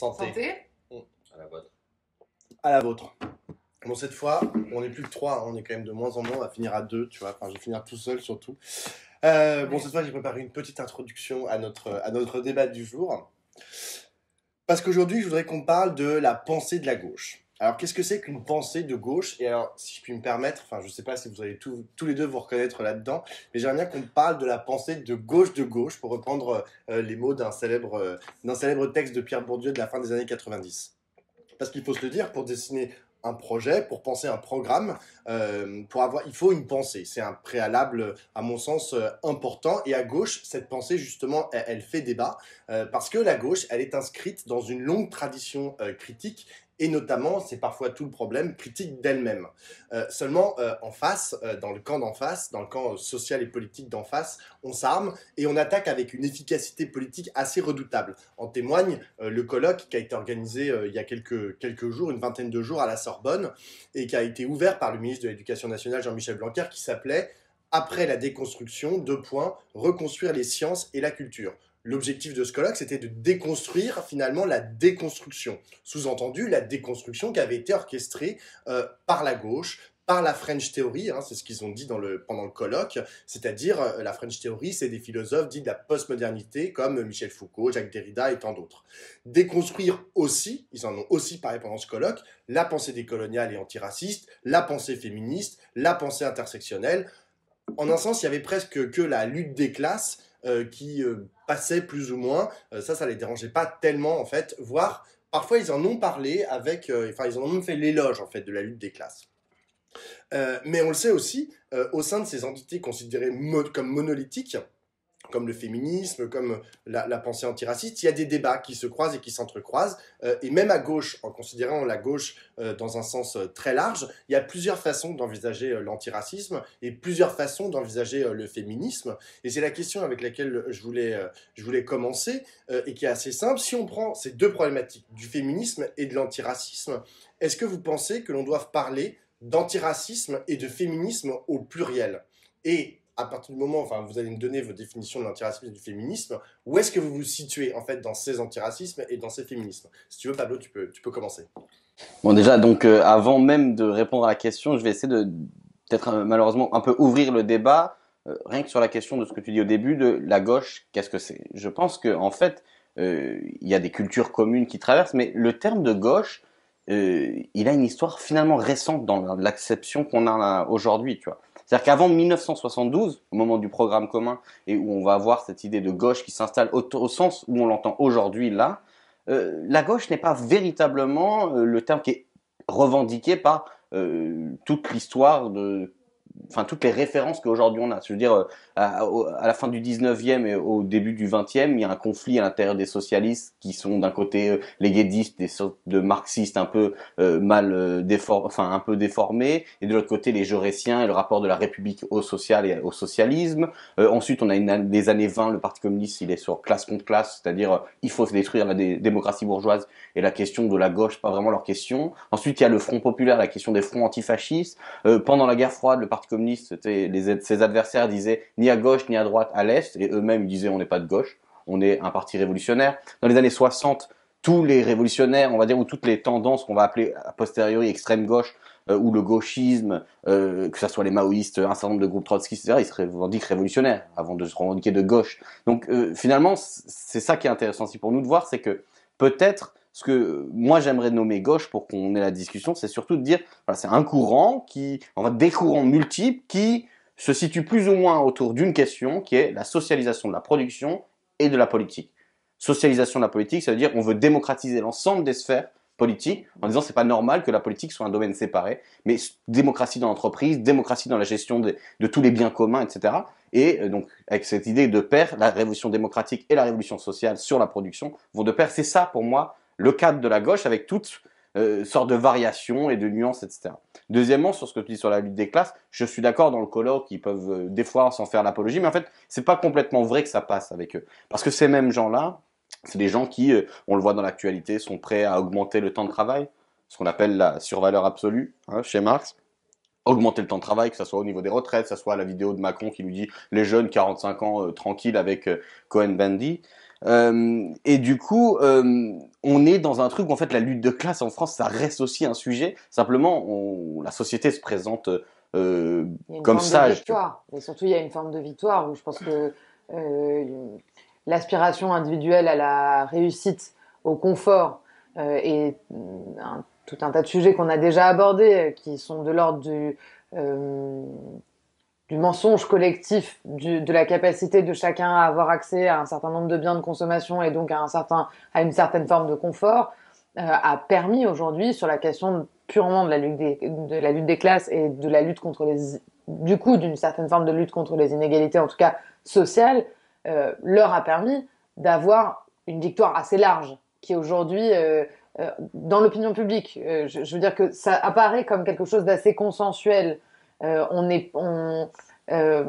Santé. Mmh, à la vôtre. la vôtre. Bon, cette fois, on est plus que trois, hein, on est quand même de moins en moins, on va finir à deux, tu vois. Enfin, je vais finir tout seul surtout. Euh, bon, cette fois, j'ai préparé une petite introduction à notre, à notre débat du jour. Parce qu'aujourd'hui, je voudrais qu'on parle de la pensée de la gauche. Alors, qu'est-ce que c'est qu'une pensée de gauche Et alors, si je puis me permettre, enfin, je ne sais pas si vous allez tous les deux vous reconnaître là-dedans, mais j'aimerais bien qu'on parle de la pensée de gauche de gauche, pour reprendre euh, les mots d'un célèbre, euh, d'un célèbre texte de Pierre Bourdieu de la fin des années 90. Parce qu'il faut se le dire, pour dessiner un projet, pour penser un programme, euh, pour avoir, il faut une pensée. C'est un préalable, à mon sens, important. Et à gauche, cette pensée, justement, elle, fait débat, parce que la gauche, elle est inscrite dans une longue tradition critique et notamment, c'est parfois tout le problème, critique d'elle-même. Euh, seulement, euh, en face, euh, dans le camp d'en face, dans le camp social et politique d'en face, on s'arme et on attaque avec une efficacité politique assez redoutable. En témoigne le colloque qui a été organisé il y a quelques, quelques jours, une vingtaine de jours à la Sorbonne, et qui a été ouvert par le ministre de l'Éducation nationale, Jean-Michel Blanquer, qui s'appelait après la déconstruction, deux points, reconstruire les sciences et la culture. L'objectif de ce colloque, c'était de déconstruire finalement la déconstruction. Sous-entendu, la déconstruction qui avait été orchestrée euh, par la gauche, par la French Theory, hein, c'est ce qu'ils ont dit dans le, pendant le colloque, c'est-à-dire euh, la French Theory, c'est des philosophes dits de la postmodernité comme euh, Michel Foucault, Jacques Derrida et tant d'autres. Déconstruire aussi, ils en ont aussi parlé pendant ce colloque, la pensée décoloniale et antiraciste, la pensée féministe, la pensée intersectionnelle. En un sens, il y avait presque que la lutte des classes euh, qui euh, passaient plus ou moins. Euh, ça, ça les dérangeait pas tellement en fait, voire parfois ils en ont parlé avec, enfin ils en ont fait l'éloge en fait de la lutte des classes. mais on le sait aussi, au sein de ces entités considérées comme monolithiques, comme le féminisme, comme la, pensée antiraciste, il y a des débats qui se croisent et qui s'entrecroisent. Euh, et même à gauche, en considérant la gauche euh, dans un sens euh, très large, il y a plusieurs façons d'envisager l'antiracisme et plusieurs façons d'envisager le féminisme. Et c'est la question avec laquelle je voulais, je voulais commencer et qui est assez simple. Si on prend ces deux problématiques, du féminisme et de l'antiracisme, est-ce que vous pensez que l'on doit parler d'antiracisme et de féminisme au pluriel et à partir du moment, enfin, vous allez me donner vos définitions de l'antiracisme et du féminisme, où est-ce que vous vous situez en fait dans ces antiracismes et dans ces féminismes Si tu veux, Pablo, tu peux, tu peux commencer. Bon, déjà, donc euh, avant même de répondre à la question, je vais essayer de peut-être euh, malheureusement un peu ouvrir le débat, euh, rien que sur la question de ce que tu dis au début de la gauche, qu'est-ce que c'est Je pense que en fait, il y a des cultures communes qui traversent, mais le terme de gauche, il a une histoire finalement récente dans l'acception qu'on a aujourd'hui, tu vois. C'est-à-dire qu'avant 1972, au moment du programme commun, et où on va avoir cette idée de gauche qui s'installe au, sens où on l'entend aujourd'hui là, euh, la gauche n'est pas véritablement euh, le terme qui est revendiqué par euh, toute l'histoire de enfin toutes les références qu'aujourd'hui on a. Je veux dire, euh, à, la fin du 19e et au début du 20e, il y a un conflit à l'intérieur des socialistes qui sont d'un côté euh, les guédistes, des sortes de marxistes un peu euh, mal déformés, enfin un peu déformés, et de l'autre côté les jaurétiens et le rapport de la République au social et au socialisme. ensuite, on a une, des années 20, le Parti communiste, il est sur classe contre classe, c'est-à-dire il faut détruire la démocratie bourgeoise et la question de la gauche, pas vraiment leur question. Ensuite, il y a le Front populaire, la question des fronts antifascistes. pendant la guerre froide, le Parti communiste, ses adversaires disaient ni à gauche ni à droite, à l'est, et eux-mêmes disaient on n'est pas de gauche, on est un parti révolutionnaire. Dans les années 60, tous les révolutionnaires, on va dire, ou toutes les tendances qu'on va appeler a posteriori extrême gauche, euh, ou le gauchisme, euh, que ce soit les maoïstes, un certain nombre de groupes trotskistes, etc., ils se revendiquent révolutionnaires avant de se revendiquer de gauche. Donc euh, finalement, c'est ça qui est intéressant aussi pour nous de voir, c'est que peut-être ce que moi j'aimerais nommer gauche pour qu'on ait la discussion, c'est surtout de dire, voilà, c'est un courant qui, va des courants multiples qui se situent plus ou moins autour d'une question qui est la socialisation de la production et de la politique. Socialisation de la politique, ça veut dire on veut démocratiser l'ensemble des sphères politiques en disant c'est pas normal que la politique soit un domaine séparé, mais démocratie dans l'entreprise, démocratie dans la gestion de, de tous les biens communs, etc. Et euh, donc, avec cette idée de pair, la révolution démocratique et la révolution sociale sur la production vont de pair. C'est ça, pour moi, le cadre de la gauche avec toutes euh, sortes de variations et de nuances, etc. Deuxièmement, sur ce que tu dis sur la lutte des classes, je suis d'accord dans le colloque, ils peuvent euh, des fois s'en faire l'apologie, mais en fait, c'est pas complètement vrai que ça passe avec eux. Parce que ces mêmes gens-là, c'est des gens qui, euh, on le voit dans l'actualité, sont prêts à augmenter le temps de travail, ce qu'on appelle la survaleur absolue hein, chez Marx augmenter le temps de travail, que ce soit au niveau des retraites, que ce soit la vidéo de Macron qui lui dit les jeunes 45 ans tranquilles avec Cohen Bandy. Euh, et du coup, euh, on est dans un truc où en fait la lutte de classe en France, ça reste aussi un sujet. Simplement, on, la société se présente euh, il y a une forme De victoire. Mais surtout, il y a une forme de victoire où je pense que euh, l'aspiration individuelle à la réussite, au confort, et tout un tas de sujets qu'on a déjà abordés, qui sont de l'ordre du du mensonge collectif, de la capacité de chacun à avoir accès à un certain nombre de biens de consommation et donc à, une certaine forme de confort, euh, a permis aujourd'hui, sur la question purement de la, lutte des, classes et de la lutte contre les... du coup, d'une certaine forme de lutte contre les inégalités, en tout cas sociales, euh, leur a permis d'avoir une victoire assez large, qui aujourd'hui... Euh, dans l'opinion publique, je, veux dire que ça apparaît comme quelque chose d'assez consensuel euh, on est, euh,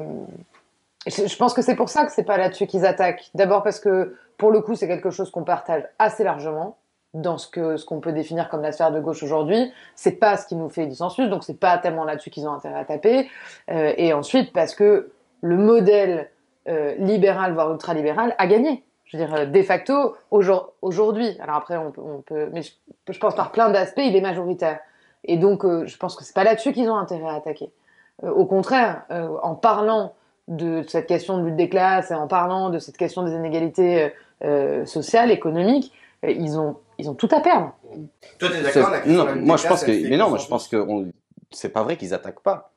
je pense que c'est pour ça que c'est pas là-dessus qu'ils attaquent. D'abord parce que pour le coup, c'est quelque chose qu'on partage assez largement dans ce que ce qu'on peut définir comme la sphère de gauche aujourd'hui. C'est pas ce qui nous fait du consensus, donc c'est pas tellement là-dessus qu'ils ont intérêt à taper. Euh, et ensuite parce que le modèle libéral voire ultralibéral a gagné. Je veux dire, de facto, aujourd'hui, alors après, on peut, mais je, je pense par plein d'aspects, il est majoritaire. Et donc, je pense que c'est pas là-dessus qu'ils ont intérêt à attaquer. Euh, au contraire, euh, en parlant de cette question de lutte des classes et en parlant de cette question des inégalités euh, sociales, économiques, ils ont ils ont tout à perdre. Toi, es d'accord Non, moi je pense que, mais non, moi je pense que c'est pas vrai qu'ils attaquent pas.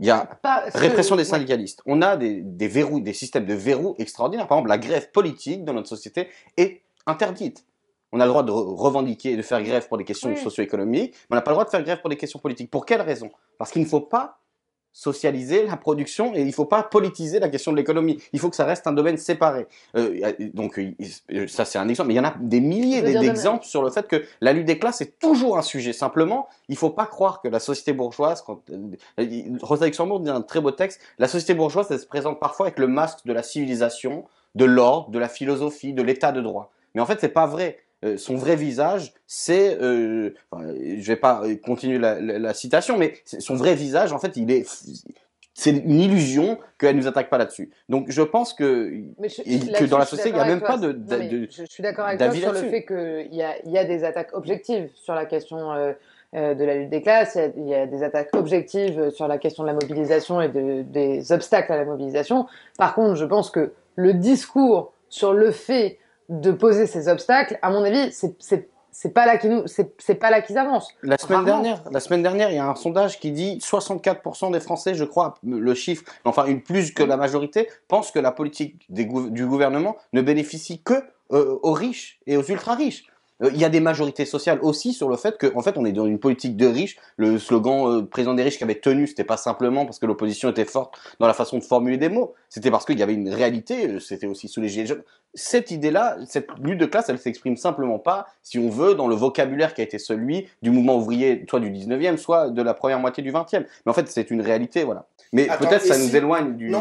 Il y a répression des syndicalistes. On a des, des verrous, des systèmes de verrous extraordinaires. Par exemple, la grève politique dans notre société est interdite. On a le droit de revendiquer et de faire grève pour des questions socio-économiques, mais on n'a pas le droit de faire grève pour des questions politiques. Pour quelle raison Parce qu'il ne faut pas socialiser la production et il faut pas politiser la question de l'économie. Il faut que ça reste un domaine séparé. Euh, donc euh, ça c'est un exemple, mais il y en a des milliers d'exemples sur le fait que la lutte des classes est toujours un sujet. Simplement, il faut pas croire que la société bourgeoise, quand, euh, Rosa Luxembourg dit un très beau texte, la société bourgeoise elle se présente parfois avec le masque de la civilisation, de l'ordre, de la philosophie, de l'état de droit. Mais en fait c'est pas vrai. Euh, son vrai visage, c'est, Je euh, enfin, je vais pas continuer la, citation, mais son vrai visage, en fait, il est, c'est une illusion qu'elle nous attaque pas là-dessus. Donc, je pense que, dans la société, il n'y a même pas de, Je suis d'accord avec toi sur le fait qu'il y a, y a des attaques objectives sur la question. Euh, de la lutte des classes, il y, a, des attaques objectives sur la question de la mobilisation et des obstacles à la mobilisation. Par contre, je pense que le discours sur le fait de poser ces obstacles, à mon avis, c'est c'est pas là qu'ils nous, c'est pas là qu'ils avancent. La semaine dernière, la semaine dernière, il y a un sondage qui dit 64% des Français, je crois, le chiffre, enfin une plus que la majorité, pensent que la politique du gouvernement ne bénéficie que euh, aux riches et aux ultra riches. Euh, il y a des majorités sociales aussi sur le fait qu'en fait, on est dans une politique de riches. Le slogan euh, président des riches qui avait tenu, c'était pas simplement parce que l'opposition était forte dans la façon de formuler des mots. C'était parce qu'il y avait une réalité. C'était aussi sous les gilets cette idée-là, cette lutte de classe, elle s'exprime simplement pas, si on veut, dans le vocabulaire qui a été celui du mouvement ouvrier, soit du 19e, soit de la première moitié du 20e. Mais en fait, c'est une réalité, voilà. Mais peut-être ça nous éloigne du,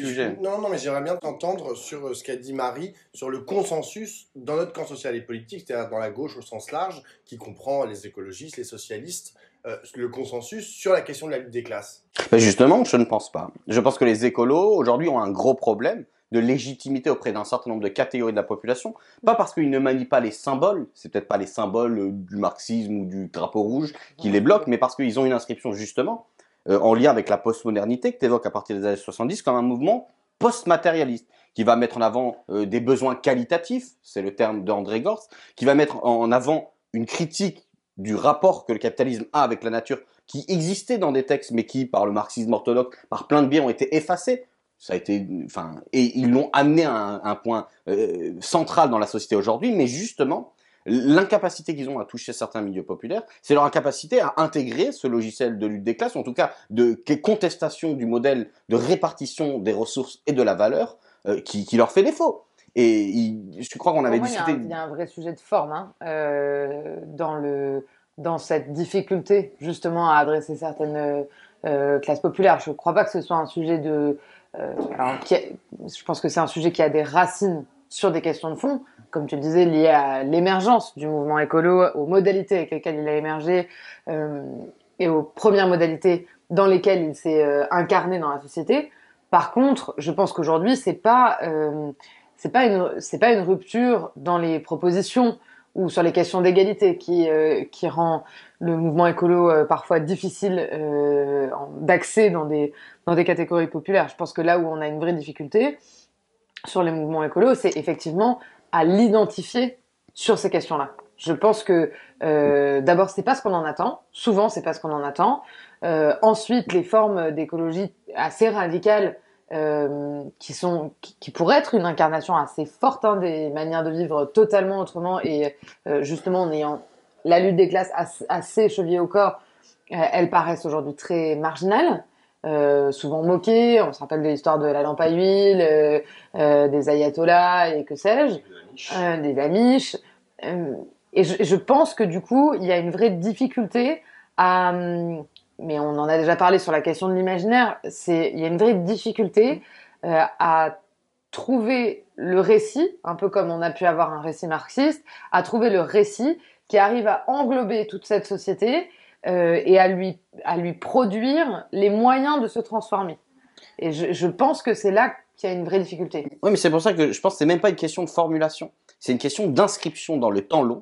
sujet. Non, mais j'aimerais bien t'entendre sur euh, ce qu'a dit Marie, sur le consensus dans notre camp social et politique, c'est-à-dire dans la gauche au sens large, qui comprend les écologistes, les socialistes, euh, le consensus sur la question de la lutte des classes. Bah, justement, je ne pense pas. Je pense que les écolos, aujourd'hui, ont un gros problème de légitimité auprès d'un certain nombre de catégories de la population, pas parce qu'ils ne manient pas les symboles, c'est peut-être pas les symboles euh, du marxisme ou du drapeau rouge qui les bloquent, mais parce qu'ils ont une inscription justement euh, en lien avec la postmodernité que tu évoques à partir des années 70 comme un mouvement post-matérialiste qui va mettre en avant euh, des besoins qualitatifs, c'est le terme d'André gors qui va mettre en avant une critique du rapport que le capitalisme a avec la nature qui existait dans des textes mais qui par le marxisme orthodoxe, par plein de biais ont été effacés ça a été, enfin, et ils l'ont amené à un, point euh, central dans la société aujourd'hui, mais justement, l'incapacité qu'ils ont à toucher certains milieux populaires, c'est leur incapacité à intégrer ce logiciel de lutte des classes, en tout cas de contestation du modèle de répartition des ressources et de la valeur euh, qui, leur fait défaut. Et je crois qu'on avait discuté. Il y, a un, vrai sujet de forme hein, euh, dans le dans cette difficulté justement à adresser certaines classes populaires. Je ne crois pas que ce soit un sujet de euh, alors, je pense que c'est un sujet qui a des racines sur des questions de fond, comme tu le disais, liées à l'émergence du mouvement écolo, aux modalités avec lesquelles il a émergé euh, et aux premières modalités dans lesquelles il s'est euh, incarné dans la société. Par contre, je pense qu'aujourd'hui, c'est pas c'est pas une c'est pas une rupture dans les propositions ou sur les questions d'égalité qui qui rend le mouvement écolo euh, parfois difficile euh, d'accès dans des, dans des catégories populaires. Je pense que là où on a une vraie difficulté sur les mouvements écolos, c'est effectivement à l'identifier sur ces questions-là. Je pense que euh, d'abord c'est pas ce qu'on en attend, souvent c'est pas ce qu'on en attend. Euh, ensuite, les formes d'écologie assez radicales qui sont qui, pourraient être une incarnation assez forte hein, des manières de vivre totalement autrement et justement en ayant la lutte des classes assez chevillée au corps, euh, elles paraissent aujourd'hui très marginales. Euh, souvent moquées. On se rappelle de l'histoire de la lampe à huile, euh, des ayatollahs et que sais-je, des amish. et je, pense que du coup, il y a une vraie difficulté à. Hum, mais on en a déjà parlé sur la question de l'imaginaire. C'est il y a une vraie difficulté à trouver le récit, un peu comme on a pu avoir un récit marxiste, à trouver le récit qui arrive à englober toute cette société euh, et à lui, à lui produire les moyens de se transformer. Et je, pense que c'est là qu'il y a une vraie difficulté. Oui, mais c'est pour ça que je pense que c'est même pas une question de formulation, c'est une question d'inscription dans le temps long.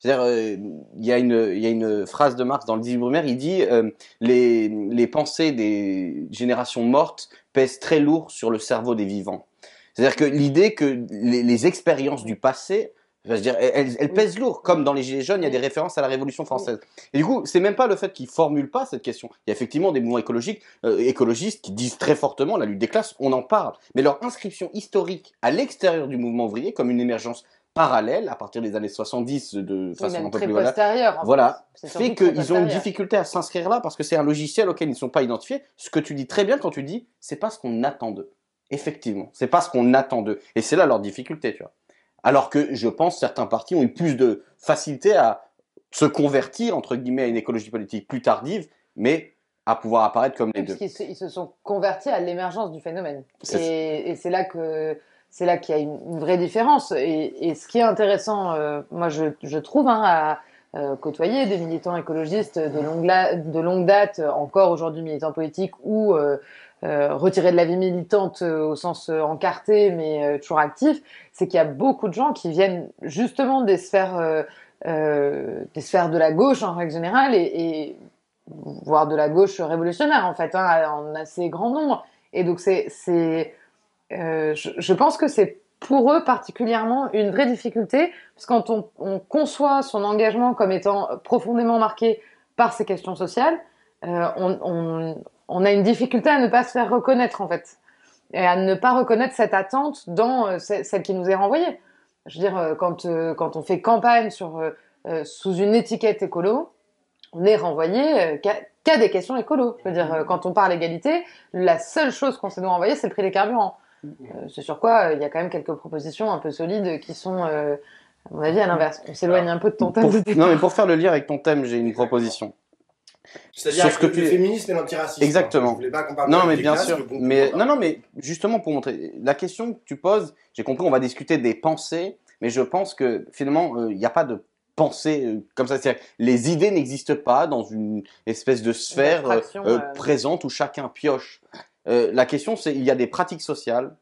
C'est-à-dire, euh, il, y a une, il y a une phrase de Marx dans le 18 Brumaire, il dit euh, les, les pensées des générations mortes pèsent très lourd sur le cerveau des vivants. C'est-à-dire que l'idée que les, les expériences du passé je dire, elle, pèse lourd. Comme dans les Gilets jaunes, il y a des références à la Révolution française. Et du coup, c'est même pas le fait qu'ils formulent pas cette question. Il y a effectivement des mouvements écologiques, euh, écologistes qui disent très fortement la lutte des classes, on en parle. Mais leur inscription historique à l'extérieur du mouvement ouvrier, comme une émergence parallèle à partir des années 70 de façon un peu très postérieure, voilà, fait, fait qu'ils ont une difficulté à s'inscrire là parce que c'est un logiciel auquel ils ne sont pas identifiés. Ce que tu dis très bien quand tu dis, c'est pas ce qu'on attend d'eux. Effectivement, c'est pas ce qu'on attend d'eux. Et c'est là leur difficulté, tu vois. Alors que je pense certains partis ont eu plus de facilité à se convertir, entre guillemets, à une écologie politique plus tardive, mais à pouvoir apparaître comme les deux. ils, se, sont convertis à l'émergence du phénomène. Et, c'est là que c'est là qu'il y a une, vraie différence. Et, ce qui est intéressant, euh, moi je, trouve, hein, à euh, côtoyer des militants écologistes de longue, date, encore aujourd'hui militants politiques ou euh, euh, retiré de la vie militante euh, au sens euh, encarté, mais toujours actif, c'est qu'il y a beaucoup de gens qui viennent justement des sphères, des sphères de la gauche en règle générale, et, voire de la gauche révolutionnaire en fait, hein, en assez grand nombre. Et donc c'est, c'est, je, pense que c'est pour eux particulièrement une vraie difficulté, parce que quand on, conçoit son engagement comme étant profondément marqué par ces questions sociales, on on a une difficulté à ne pas se faire reconnaître en fait et à ne pas reconnaître cette attente dans euh, celle qui nous est renvoyée. Je veux dire, euh, quand, euh, quand on fait campagne sous une étiquette écolo, on est renvoyé qu'à des questions écolo. Je veux dire, quand on parle égalité, la seule chose qu'on se nous renvoyer, c'est le prix des carburants. c'est sur quoi il y a quand même quelques propositions un peu solides qui sont... à mon avis, à l'inverse, on s'éloigne un peu de ton thème. Non, mais pour faire le lien avec ton thème, j'ai une proposition. C'est-à-dire que, que, es féministe et l'antiracisme. Exactement. non, mais bien sûr. Mais non, non, mais justement pour montrer la question que tu poses, j'ai compris. On va discuter des pensées, mais je pense que finalement, euh, il n'y a pas de pensée euh, comme ça. cest les idées n'existent pas dans une espèce de sphère euh, présente où chacun pioche. la question, c'est il y a des pratiques sociales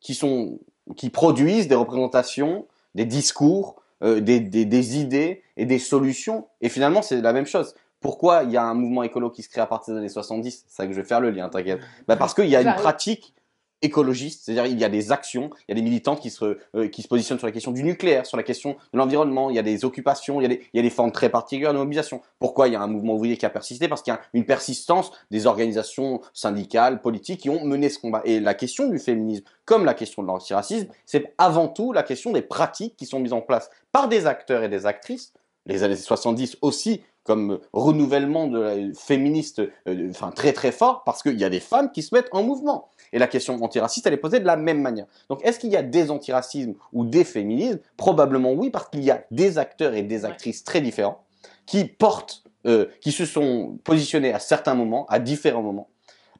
qui sont qui produisent des représentations, des discours, des, des idées et des solutions. Et finalement, c'est la même chose pourquoi il y a un mouvement écolo qui se crée à partir des années 70 C'est ça que je vais faire le lien, t'inquiète. Bah parce qu'il y a une bah, pratique écologiste, c'est-à-dire il y a des actions, il y a des militants qui se, euh, qui se positionnent sur la question du nucléaire, sur la question de l'environnement, il y a des occupations, il y a des, il y a des formes très particulières de mobilisation. Pourquoi il y a un mouvement ouvrier qui a persisté Parce qu'il y a une persistance des organisations syndicales, politiques qui ont mené ce combat. Et la question du féminisme, comme la question de l'antiracisme, c'est avant tout la question des pratiques qui sont mises en place par des acteurs et des actrices les années 70 aussi comme renouvellement de la, féministe, euh, très très fort, parce qu'il y a des femmes qui se mettent en mouvement. Et la question antiraciste, elle est posée de la même manière. Donc, est-ce qu'il y a des antiracismes ou des féminismes Probablement oui, parce qu'il y a des acteurs et des actrices très différents qui portent, euh, qui se sont positionnés à certains moments, à différents moments,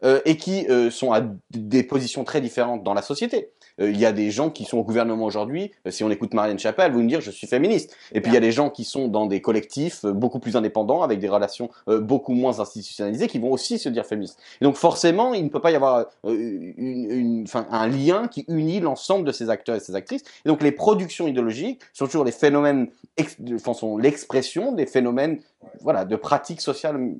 euh, et qui sont à des positions très différentes dans la société. Euh, il y a des gens qui sont au gouvernement aujourd'hui. Euh, si on écoute Marianne Chappelle, vous me dire je suis féministe. Et puis il y a des gens qui sont dans des collectifs euh, beaucoup plus indépendants avec des relations beaucoup moins institutionnalisées qui vont aussi se dire féministes. Et donc forcément, il ne peut pas y avoir un lien qui unit l'ensemble de ces acteurs et ces actrices. Et donc les productions idéologiques sont toujours les phénomènes, enfin, sont l'expression des phénomènes, voilà, de pratiques sociales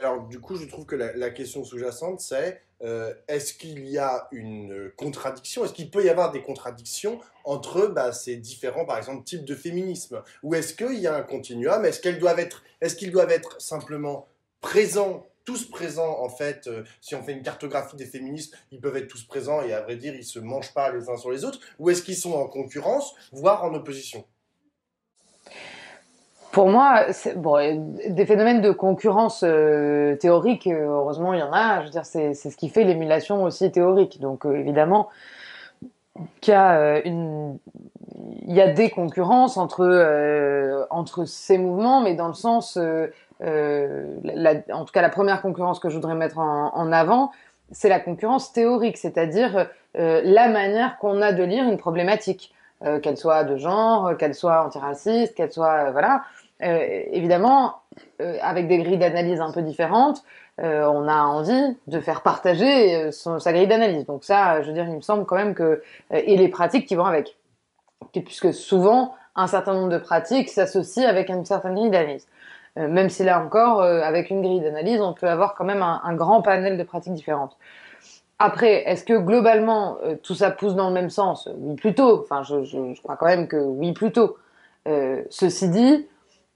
alors, du coup, je trouve que la, question sous-jacente, c'est euh, est-ce qu'il y a une contradiction Est-ce qu'il peut y avoir des contradictions entre bah, ces différents, par exemple, types de féminisme Ou est-ce qu'il y a un continuum Est-ce qu'ils doivent, être, est doivent être simplement présents tous présents en fait. Euh, si on fait une cartographie des féministes, ils peuvent être tous présents et à vrai dire, ils ne se mangent pas les uns sur les autres. Ou est-ce qu'ils sont en concurrence, voire en opposition pour moi, des phénomènes de concurrence euh, théorique, euh, heureusement, il y en a. Je veux dire, c'est ce qui fait l'émulation aussi théorique. Donc, euh, évidemment, qu'il y a il y a des concurrences entre ces mouvements, mais dans le sens, en tout cas, la première concurrence que je voudrais mettre en, en avant, c'est la concurrence théorique, c'est-à-dire la manière qu'on a de lire une problématique. qu'elle soit de genre, qu'elle soit antiraciste, qu'elle soit voilà, euh, évidemment, euh, avec des grilles d'analyse un peu différentes, euh, on a envie de faire partager sa grille d'analyse. Donc ça, je veux dire, il me semble quand même que... et les pratiques qui vont avec. Puisque souvent, un certain nombre de pratiques s'associent avec une certaine grille d'analyse. même si là encore, avec une grille d'analyse, on peut avoir quand même un, grand panel de pratiques différentes. Après, est-ce que globalement tout ça pousse dans le même sens Oui, plutôt. Enfin, je, crois quand même que oui, plutôt. ceci dit,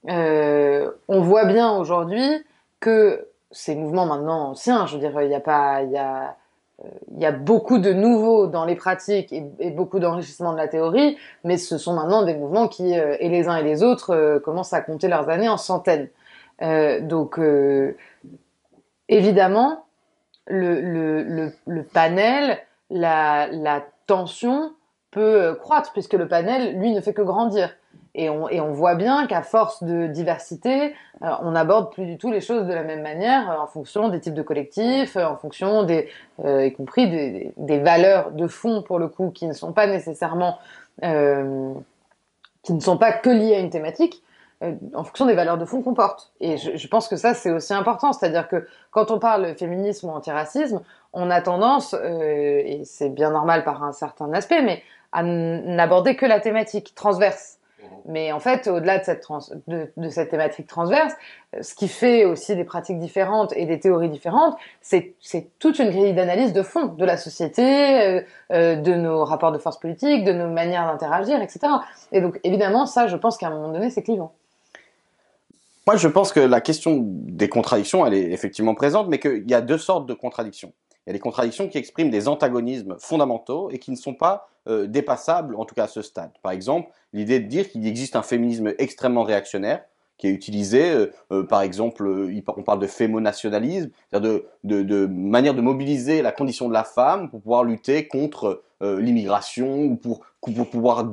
euh, on voit bien aujourd'hui que ces mouvements maintenant anciens, je veux dire, il a pas, euh, il y a, beaucoup de nouveaux dans les pratiques et, beaucoup d'enrichissement de la théorie, mais ce sont maintenant des mouvements qui, euh, et les uns et les autres, commencent à compter leurs années en centaines. donc, évidemment, le, panel, la, tension peut croître, puisque le panel, lui, ne fait que grandir. Et on, et on voit bien qu'à force de diversité, euh, on n'aborde plus du tout les choses de la même manière euh, en fonction des types de collectifs, euh, en fonction des, y compris des, des, valeurs de fond pour le coup qui ne sont pas nécessairement, qui ne sont pas que liées à une thématique, en fonction des valeurs de fond qu'on porte. Et je, je, pense que ça, c'est aussi important. C'est-à-dire que quand on parle féminisme ou antiracisme, on a tendance, euh, et c'est bien normal par un certain aspect, mais à n'aborder que la thématique transverse. Mais en fait, au-delà de, cette thématique transverse, euh, ce qui fait aussi des pratiques différentes et des théories différentes, c'est toute une grille d'analyse de fond de la société, euh, euh, de nos rapports de force politique, de nos manières d'interagir, etc. Et donc, évidemment, ça, je pense qu'à un moment donné, c'est clivant. Moi, je pense que la question des contradictions, elle est effectivement présente, mais qu'il y a deux sortes de contradictions. Il y a des contradictions qui expriment des antagonismes fondamentaux et qui ne sont pas euh, dépassables, en tout cas à ce stade. Par exemple, l'idée de dire qu'il existe un féminisme extrêmement réactionnaire, qui est utilisé, euh, euh, par exemple, on parle de fémonationalisme, c'est-à-dire de, manière de mobiliser la condition de la femme pour pouvoir lutter contre l'immigration ou pour, pour pouvoir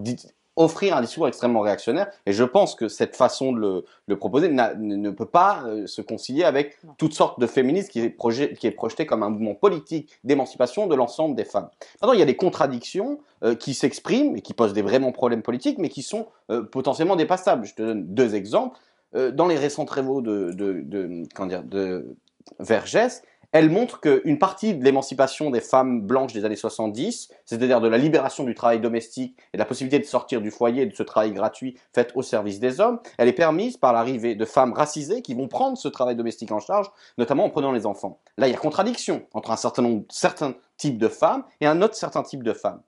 offrir un discours extrêmement réactionnaire. Et je pense que cette façon de le, proposer ne peut pas euh, se concilier avec toutes sortes de féministes qui est, projetée qui est projeté comme un mouvement politique d'émancipation de l'ensemble des femmes. Maintenant, il y a des contradictions euh, qui s'expriment et qui posent des vraiment problèmes politiques, mais qui sont euh, potentiellement dépassables. Je te donne deux exemples. dans les récents travaux de, de, de, de Vergès, elle montre qu'une partie de l'émancipation des femmes blanches des années 70, c'est-à-dire de la libération du travail domestique et de la possibilité de sortir du foyer de ce travail gratuit fait au service des hommes, elle est permise par l'arrivée de femmes racisées qui vont prendre ce travail domestique en charge, notamment en prenant les enfants. Là, il y a contradiction entre un certain nombre, certains types de femmes et un autre certain type de femmes.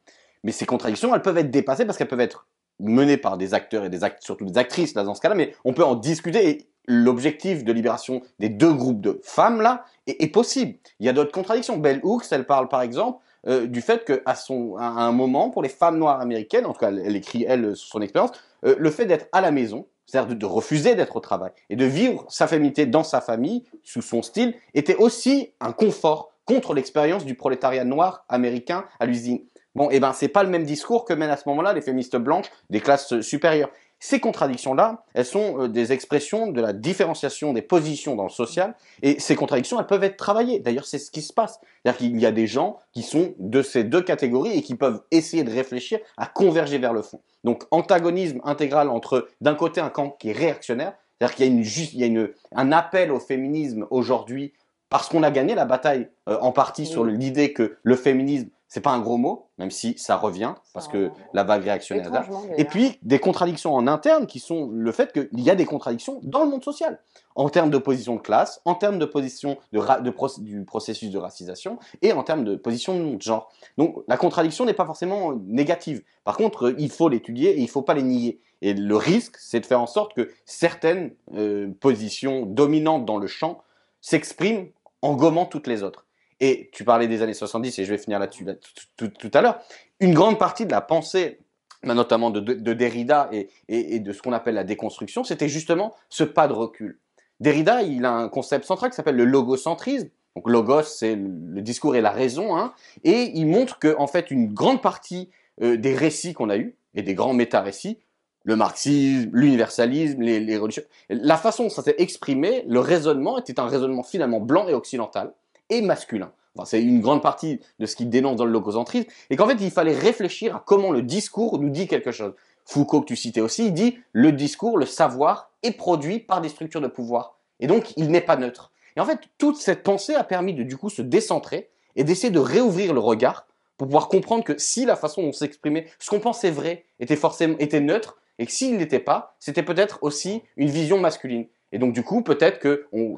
Mais ces contradictions, elles peuvent être dépassées parce qu'elles peuvent être menées par des acteurs et des actes, surtout des actrices là dans ce cas-là, mais on peut en discuter et l'objectif de libération des deux groupes de femmes là est, possible. Il y a d'autres contradictions. Bell Hooks, elle parle par exemple euh, du fait qu'à son à un moment pour les femmes noires américaines, en tout cas elle, écrit elle euh, sur son expérience, euh, le fait d'être à la maison, c'est-à-dire de, refuser d'être au travail et de vivre sa féminité dans sa famille sous son style, était aussi un confort contre l'expérience du prolétariat noir américain à l'usine. Bon, et eh bien, ben c'est pas le même discours que mènent à ce moment-là les féministes blanches des classes supérieures. Ces contradictions-là, elles sont euh, des expressions de la différenciation des positions dans le social, et ces contradictions, elles peuvent être travaillées. D'ailleurs, c'est ce qui se passe. C'est-à-dire qu'il y a des gens qui sont de ces deux catégories et qui peuvent essayer de réfléchir à converger vers le fond. Donc, antagonisme intégral entre, d'un côté, un camp qui est réactionnaire, c'est-à-dire qu'il y a, une, il y un appel au féminisme aujourd'hui parce qu'on a gagné la bataille euh, en partie sur l'idée que le féminisme c'est pas un gros mot, même si ça revient, parce que la vague réactionnaire Et puis, des contradictions en interne qui sont le fait qu'il y a des contradictions dans le monde social, en termes de position de classe, en termes de position de du processus de racisation et en termes de position de genre. Donc, la contradiction n'est pas forcément négative. Par contre, euh, il faut l'étudier et il faut pas les nier. Et le risque, c'est de faire en sorte que certaines euh, positions dominantes dans le champ s'expriment en gommant toutes les autres et tu parlais des années 70, et je vais finir là-dessus tout, à l'heure, une grande partie de la pensée, bah, notamment de, Derrida et, de ce qu'on appelle la déconstruction, c'était justement ce pas de recul. Derrida, il a un concept central qui s'appelle le logocentrisme. Donc logos, c'est le discours et la raison, hein. et il montre qu'en fait une grande partie euh, des récits qu'on a eus et des grands méta-récits le marxisme, l'universalisme, les, les religions. La façon dont ça s'est exprimé, le raisonnement était un raisonnement finalement blanc et occidental et masculin. Enfin, c'est une grande partie de ce qu'il dénonce dans le logocentrisme, et qu'en fait, il fallait réfléchir à comment le discours nous dit quelque chose. Foucault, que tu citais aussi, il dit le discours, le savoir, est produit par des structures de pouvoir. Et donc, il n'est pas neutre. Et en fait, toute cette pensée a permis de, du coup, se décentrer et d'essayer de réouvrir le regard pour pouvoir comprendre que si la façon dont on s'exprimait ce qu'on pensait vrai était forcément était neutre et que s'il n'était pas, c'était peut-être aussi une vision masculine. Et donc du coup, peut-être que on,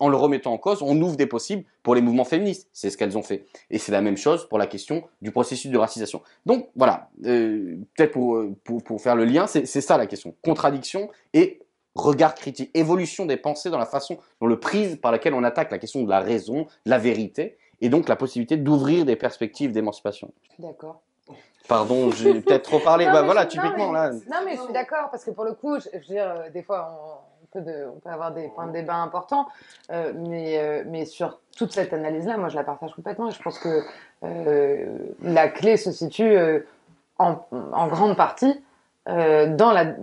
en le remettant en cause, on ouvre des possibles pour les mouvements féministes. C'est ce qu'elles ont fait. Et c'est la même chose pour la question du processus de racisation. Donc voilà, euh, peut-être euh, pour, pour, faire le lien, c'est ça la question. Contradiction et regard critique, évolution des pensées dans la façon, dont le prise par laquelle on attaque la question de la raison, de la vérité, et donc la possibilité d'ouvrir des perspectives d'émancipation. D'accord. Pardon, j'ai peut-être trop parlé. bah voilà, typiquement non, mais, là. Non mais je suis d'accord parce que pour le coup, je, je veux dire, euh, des fois on on peut avoir des points de débat importants, euh, mais, euh, mais sur toute cette analyse-là, moi je la partage complètement. Et je pense que euh, la clé se situe en, grande partie dans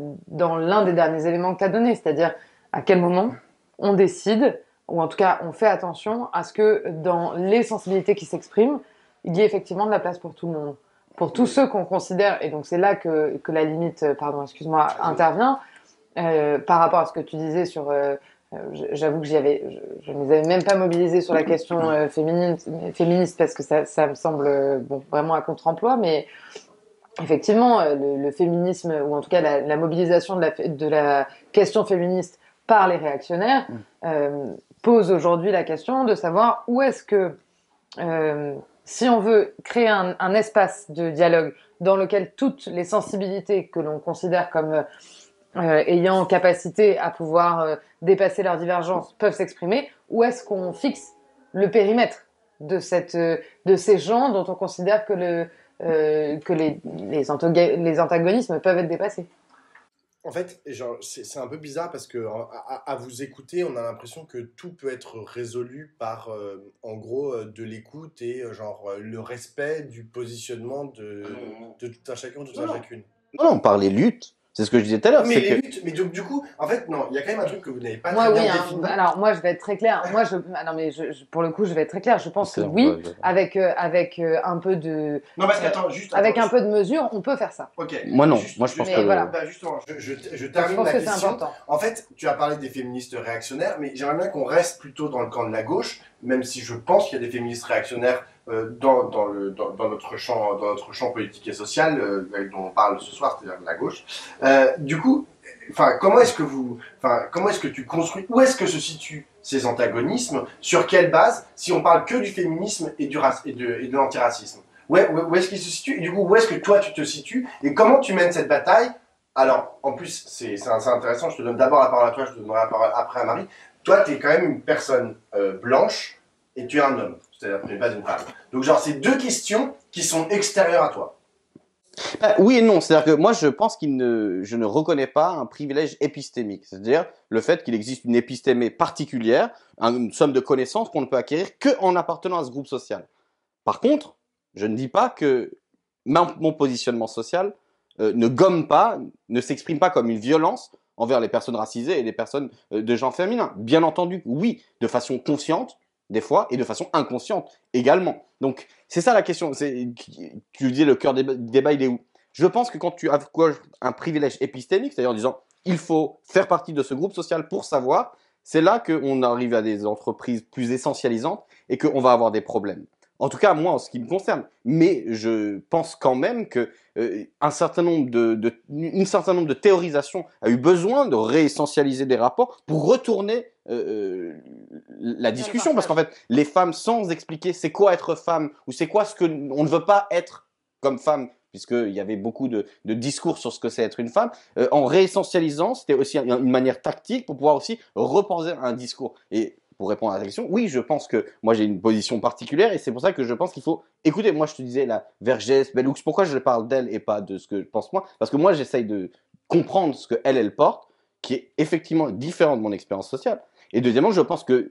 l'un des derniers éléments que tu as donné, c'est-à-dire à quel moment on décide, ou en tout cas on fait attention à ce que dans les sensibilités qui s'expriment, il y ait effectivement de la place pour tout le monde pour tous ceux qu'on considère, et donc c'est là que, que, la limite, pardon, excuse-moi, intervient, euh, par rapport à ce que tu disais sur. Euh, euh, j'avoue que j'y je, ne les avais même pas mobilisés sur la question féministe parce que ça, me semble vraiment à contre-emploi, mais effectivement, le, féminisme ou en tout cas la, mobilisation de la, question féministe par les réactionnaires mm. pose aujourd'hui la question de savoir où est-ce que si on veut créer un, espace de dialogue dans lequel toutes les sensibilités que l'on considère comme euh, ayant capacité à pouvoir euh, dépasser leurs divergences peuvent s'exprimer ou est-ce qu'on fixe le périmètre de cette euh, de ces gens dont on considère que le que les les, antagonismes peuvent être dépassés en fait, c'est un peu bizarre parce que à, vous écouter, on a l'impression que tout peut être résolu par, en gros, de l'écoute et genre le respect du positionnement mmh. de, tout un chacun, de tout non, un chacune. Non, on parle les luttes, c'est ce que je disais tout à l'heure. Mais, mais donc, du coup, en fait, non, il y a quand même un truc que vous n'avez pas moi, très oui, bien hein. Alors, moi, je vais être très clair. Moi, je, ah non, mais je, pour le coup, je vais être très clair. Je pense que oui, avec, euh, avec euh, un peu de. Non, juste. Avec un peu de mesure, on peut faire ça. Ok. Moi, non. moi, je pense mais que. Voilà. Bah, je, termine question. En fait, tu as parlé des féministes réactionnaires, mais j'aimerais bien qu'on reste plutôt dans le camp de la gauche, même si je pense qu'il y a des féministes réactionnaires euh, dans, le, notre champ, champ politique et social euh, dont on parle ce soir, c'est-à-dire de la gauche. Euh, du coup, enfin, comment est-ce que vous, enfin, comment est-ce que tu construis, où est-ce que se situent ces antagonismes, sur quelle base, si on parle que du féminisme et du et de, et l'antiracisme, où, est-ce qu'ils se situent, et du coup, où est-ce que toi tu te situes, et comment tu mènes cette bataille? Alors, en plus, c'est intéressant, je te donne d'abord la parole à toi, je te donnerai la parole après à Marie. Toi, tu es quand même une personne blanche et tu es un homme. Donc, genre, c'est deux questions qui sont extérieures à toi. Bah, oui et non, c'est-à-dire que moi je pense qu'il ne, je ne reconnais pas un privilège épistémique, c'est-à-dire le fait qu'il existe une épistémée particulière, une somme de connaissances qu'on ne peut acquérir que en appartenant à ce groupe social. Par contre, je ne dis pas que mon positionnement social euh, ne gomme pas, ne s'exprime pas comme une violence envers les personnes racisées et les personnes euh, de genre féminin. Bien entendu, oui, de façon consciente, des fois, et de façon inconsciente également. Donc, c'est ça la question. Tu disais le cœur du débat, il est où Je pense que quand tu quoi un privilège épistémique, c'est-à-dire en disant il faut faire partie de ce groupe social pour savoir, c'est là qu'on arrive à des entreprises plus essentialisantes et qu'on va avoir des problèmes. En tout cas, moi, en ce qui me concerne. Mais je pense quand même que euh, un certain nombre de, une certain nombre de théorisations a eu besoin de réessentialiser des rapports pour retourner euh, euh, la discussion parce qu'en fait les femmes sans expliquer c'est quoi être femme ou c'est quoi ce que on ne veut pas être comme femme puisqu'il y avait beaucoup de, discours sur ce que c'est être une femme, en réessentialisant, c'était aussi une manière tactique pour pouvoir aussi repenser un discours. Et pour répondre à la question, oui, je pense que moi j'ai une position particulière et c'est pour ça que je pense qu'il faut écouter. Moi, je te disais la Vergès, Beloux. pourquoi je parle d'elle et pas de ce que je pense moi Parce que moi, j'essaye de comprendre ce que elle, elle porte, qui est effectivement différent de mon expérience sociale. Et deuxièmement, je pense que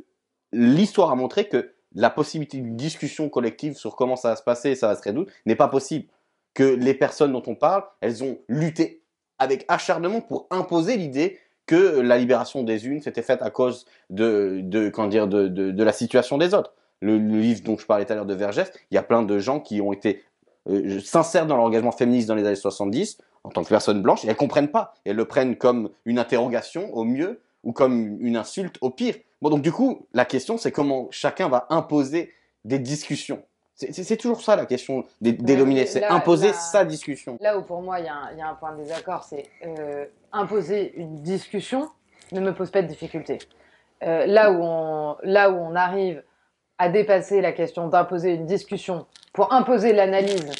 l'histoire a montré que la possibilité d'une discussion collective sur comment ça va se passer et ça va se résoudre n'est pas possible. Que les personnes dont on parle, elles ont lutté avec acharnement pour imposer l'idée que la libération des unes s'était faite à cause de, de, dire, de, la situation des autres. Le, livre dont je parlais tout à l'heure de Vergès, il y a plein de gens qui ont été euh, sincères dans leur engagement féministe dans les années 70, en tant que personnes blanches, et elles ne comprennent pas. elles le prennent comme une interrogation au mieux, ou comme une insulte au pire. Bon, donc du coup, la question, c'est comment chacun va imposer des discussions c'est toujours ça la question des, c'est imposer sa discussion. Là où pour moi il y, a un point de désaccord, c'est euh, imposer une discussion ne me pose pas de difficulté. Euh, là, où on, arrive à dépasser la question d'imposer une discussion pour imposer l'analyse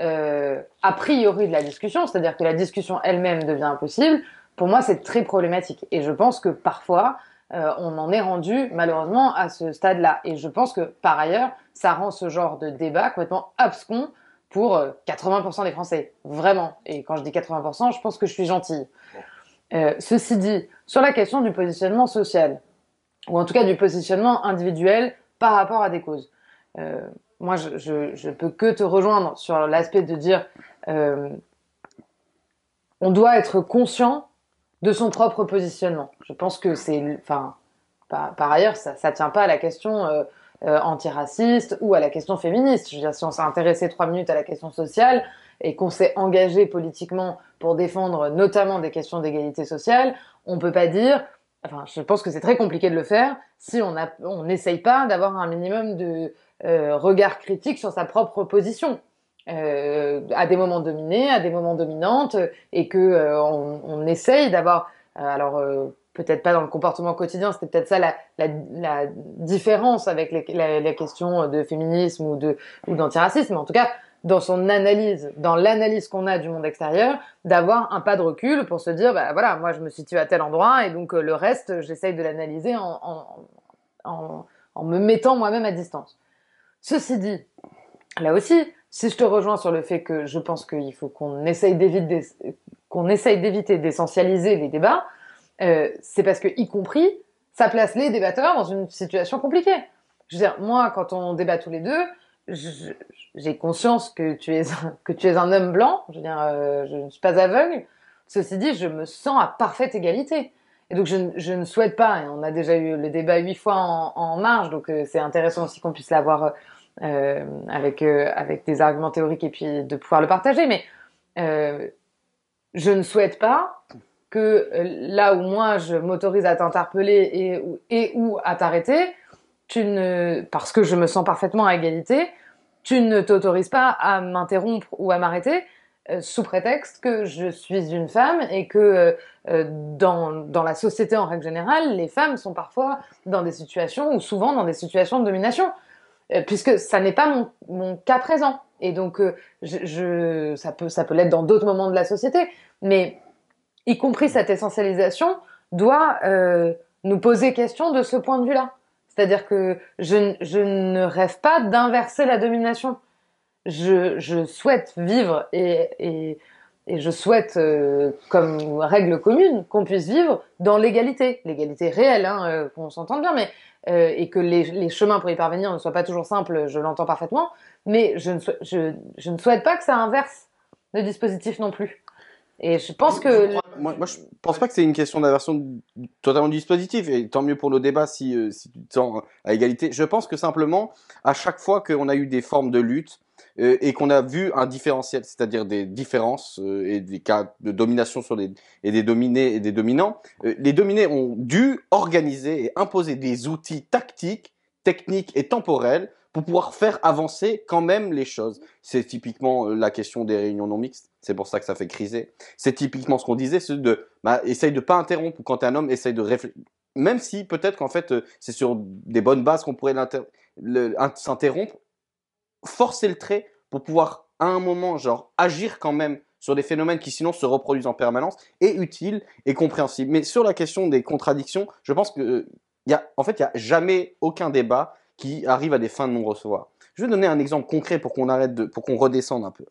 euh, a priori de la discussion, c'est-à-dire que la discussion elle-même devient impossible, pour moi c'est très problématique. Et je pense que parfois euh, on en est rendu malheureusement à ce stade-là. Et je pense que par ailleurs, ça rend ce genre de débat complètement abscons pour 80% euh, des Français, vraiment. Et quand je dis 80%, je pense que je suis gentille. Euh, ceci dit, sur la question du positionnement social, ou en tout cas du positionnement individuel par rapport à des causes, moi je, je, peux que te rejoindre sur l'aspect de dire on doit être conscient de son propre positionnement. Je pense que c'est, enfin, par, ailleurs, ça, ne tient pas à la question euh, euh, antiraciste ou à la question féministe. si on s'est intéressé trois minutes à la question sociale et qu'on s'est engagé politiquement pour défendre notamment des questions d'égalité sociale, on peut pas dire. Enfin, je pense que c'est très compliqué de le faire si on n'essaye on pas d'avoir un minimum de euh, regard critique sur sa propre position euh, à des moments dominés, à des moments dominantes, et que euh, on, on, essaye d'avoir. Euh, alors euh, peut-être pas dans le comportement quotidien, c'était peut-être ça la, la, la, différence avec les, la, question de féminisme ou de ou d'antiracisme. En tout cas, dans son analyse, dans l'analyse qu'on a du monde extérieur, d'avoir un pas de recul pour se dire, bah voilà, moi je me situe à tel endroit et donc le reste, j'essaye de l'analyser en, en, en, en, me mettant moi-même à distance. Ceci dit, là aussi, si je te rejoins sur le fait que je pense qu'il faut qu'on essaye d'éviter qu'on d'éviter d'essentialiser les débats, euh, c'est parce que, y compris, ça place les débatteurs dans une situation compliquée. Je veux dire, moi, quand on débat tous les deux, j'ai conscience que tu es que tu es un homme blanc. Je veux dire, euh, je ne suis pas aveugle. Ceci dit, je me sens à parfaite égalité. Et donc, je, ne souhaite pas. Et on a déjà eu le débat huit fois en, marge, donc euh, c'est intéressant aussi qu'on puisse l'avoir euh, avec, euh, avec des arguments théoriques et puis de pouvoir le partager. Mais euh, je ne souhaite pas que là où moi je m'autorise à t'interpeller et, ou, et à t'arrêter, tu ne, parce que je me sens parfaitement à égalité, tu ne t'autorises pas à m'interrompre ou à m'arrêter sous prétexte que je suis une femme et que dans, dans, la société en règle générale, les femmes sont parfois dans des situations, ou souvent dans des situations de domination. Euh, puisque ça n'est pas mon, cas présent. Et donc, euh, je, je, ça peut, ça peut l'être dans d'autres moments de la société, mais y compris cette essentialisation doit euh, nous poser question de ce point de vue-là. C'est-à-dire que je, je, ne rêve pas d'inverser la domination. Je, je, souhaite vivre et, et, et je souhaite, comme règle commune, qu'on puisse vivre dans l'égalité. L'égalité réelle, hein, qu'on s'entende bien, mais euh, et que les, chemins pour y parvenir ne soient pas toujours simples, je l'entends parfaitement, mais je ne, souhaite pas que ça inverse le dispositif non plus. Et je pense que. Moi, je pense pas que c'est une question d'inversion totalement du dispositif, et tant mieux pour nos débats euh, si, tu tends à égalité. Je pense que simplement, à chaque fois qu'on a eu des formes de lutte, euh, et qu'on a vu un différentiel, c'est-à-dire des différences euh, et des cas de domination sur les et des dominés et des dominants. Euh, les dominés ont dû organiser et imposer des outils tactiques, techniques et temporels pour pouvoir faire avancer quand même les choses. C'est typiquement la question des réunions non mixtes. C'est pour ça que ça fait criser. C'est typiquement ce qu'on disait, c'est de bah, essaye de pas interrompre quand un homme, essaye de réfléchir. Même si peut-être qu'en fait c'est sur des bonnes bases qu'on pourrait s'interrompre, forcer le trait pour pouvoir à un moment, genre, agir quand même sur des phénomènes qui sinon se reproduisent en permanence est utile et compréhensible. Mais sur la question des contradictions, je pense que y a, en fait, il n'y a jamais aucun débat qui arrive à des fins de non-recevoir. Je vais donner un exemple concret pour qu'on arrête de, pour qu'on redescende un peu.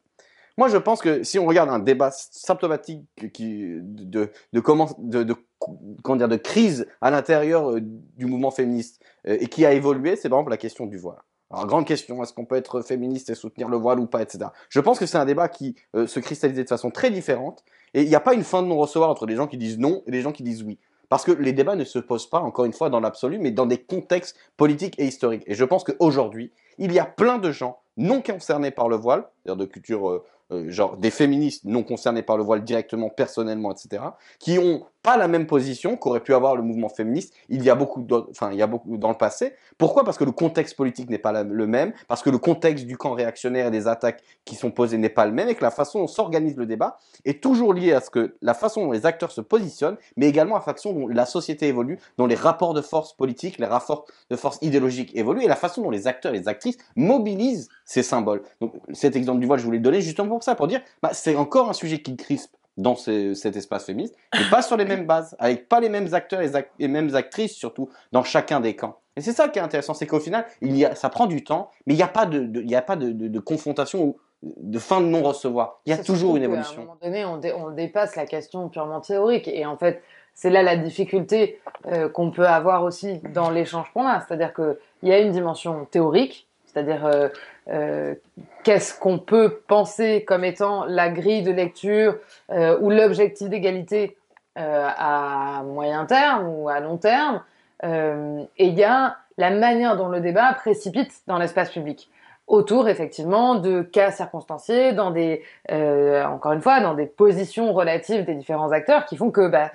Moi, je pense que si on regarde un débat symptomatique qui, de, de, de crise à l'intérieur euh, du mouvement féministe euh, et qui a évolué, c'est par exemple la question du voile. Alors, grande question, est-ce qu'on peut être féministe et soutenir le voile ou pas, etc. Je pense que c'est un débat qui euh, se cristallisait de façon très différente, et il n'y a pas une fin de non-recevoir entre les gens qui disent non et les gens qui disent oui. Parce que les débats ne se posent pas, encore une fois, dans l'absolu, mais dans des contextes politiques et historiques. Et je pense qu'aujourd'hui, il y a plein de gens non concernés par le voile, c'est-à-dire de culture, euh, euh, genre des féministes non concernés par le voile directement, personnellement, etc., qui ont pas la même position qu'aurait pu avoir le mouvement féministe il y a beaucoup, enfin, il y a beaucoup dans le passé. Pourquoi Parce que le contexte politique n'est pas le même, parce que le contexte du camp réactionnaire et des attaques qui sont posées n'est pas le même, et que la façon dont s'organise le débat est toujours liée à ce que la façon dont les acteurs se positionnent, mais également à la façon dont la société évolue, dont les rapports de force politique, les rapports de force idéologique évoluent, et la façon dont les acteurs et les actrices mobilisent ces symboles. Donc cet exemple du voile, je voulais le donner justement pour ça, pour dire, bah, c'est encore un sujet qui crispe dans cet espace féministe, mais pas sur les mêmes bases, avec pas les mêmes acteurs et les mêmes actrices surtout dans chacun des camps. Et c'est ça qui est intéressant, c'est qu'au final, ça prend du temps, mais il n'y a pas de, y a pas de, confrontation ou de fin de non-recevoir. Il y a toujours une évolution. À un moment donné, on, dépasse la question purement théorique, et en fait, c'est là la difficulté euh, qu'on peut avoir aussi dans l'échange qu'on a, c'est-à-dire qu'il y a une dimension théorique c'est-à-dire, euh, euh, qu'est-ce qu'on peut penser comme étant la grille de lecture euh, ou l'objectif d'égalité à moyen terme ou à long terme Et il y a la manière dont le débat précipite dans l'espace public autour effectivement de cas circonstanciés dans des encore une fois dans des positions relatives des différents acteurs qui font que bah,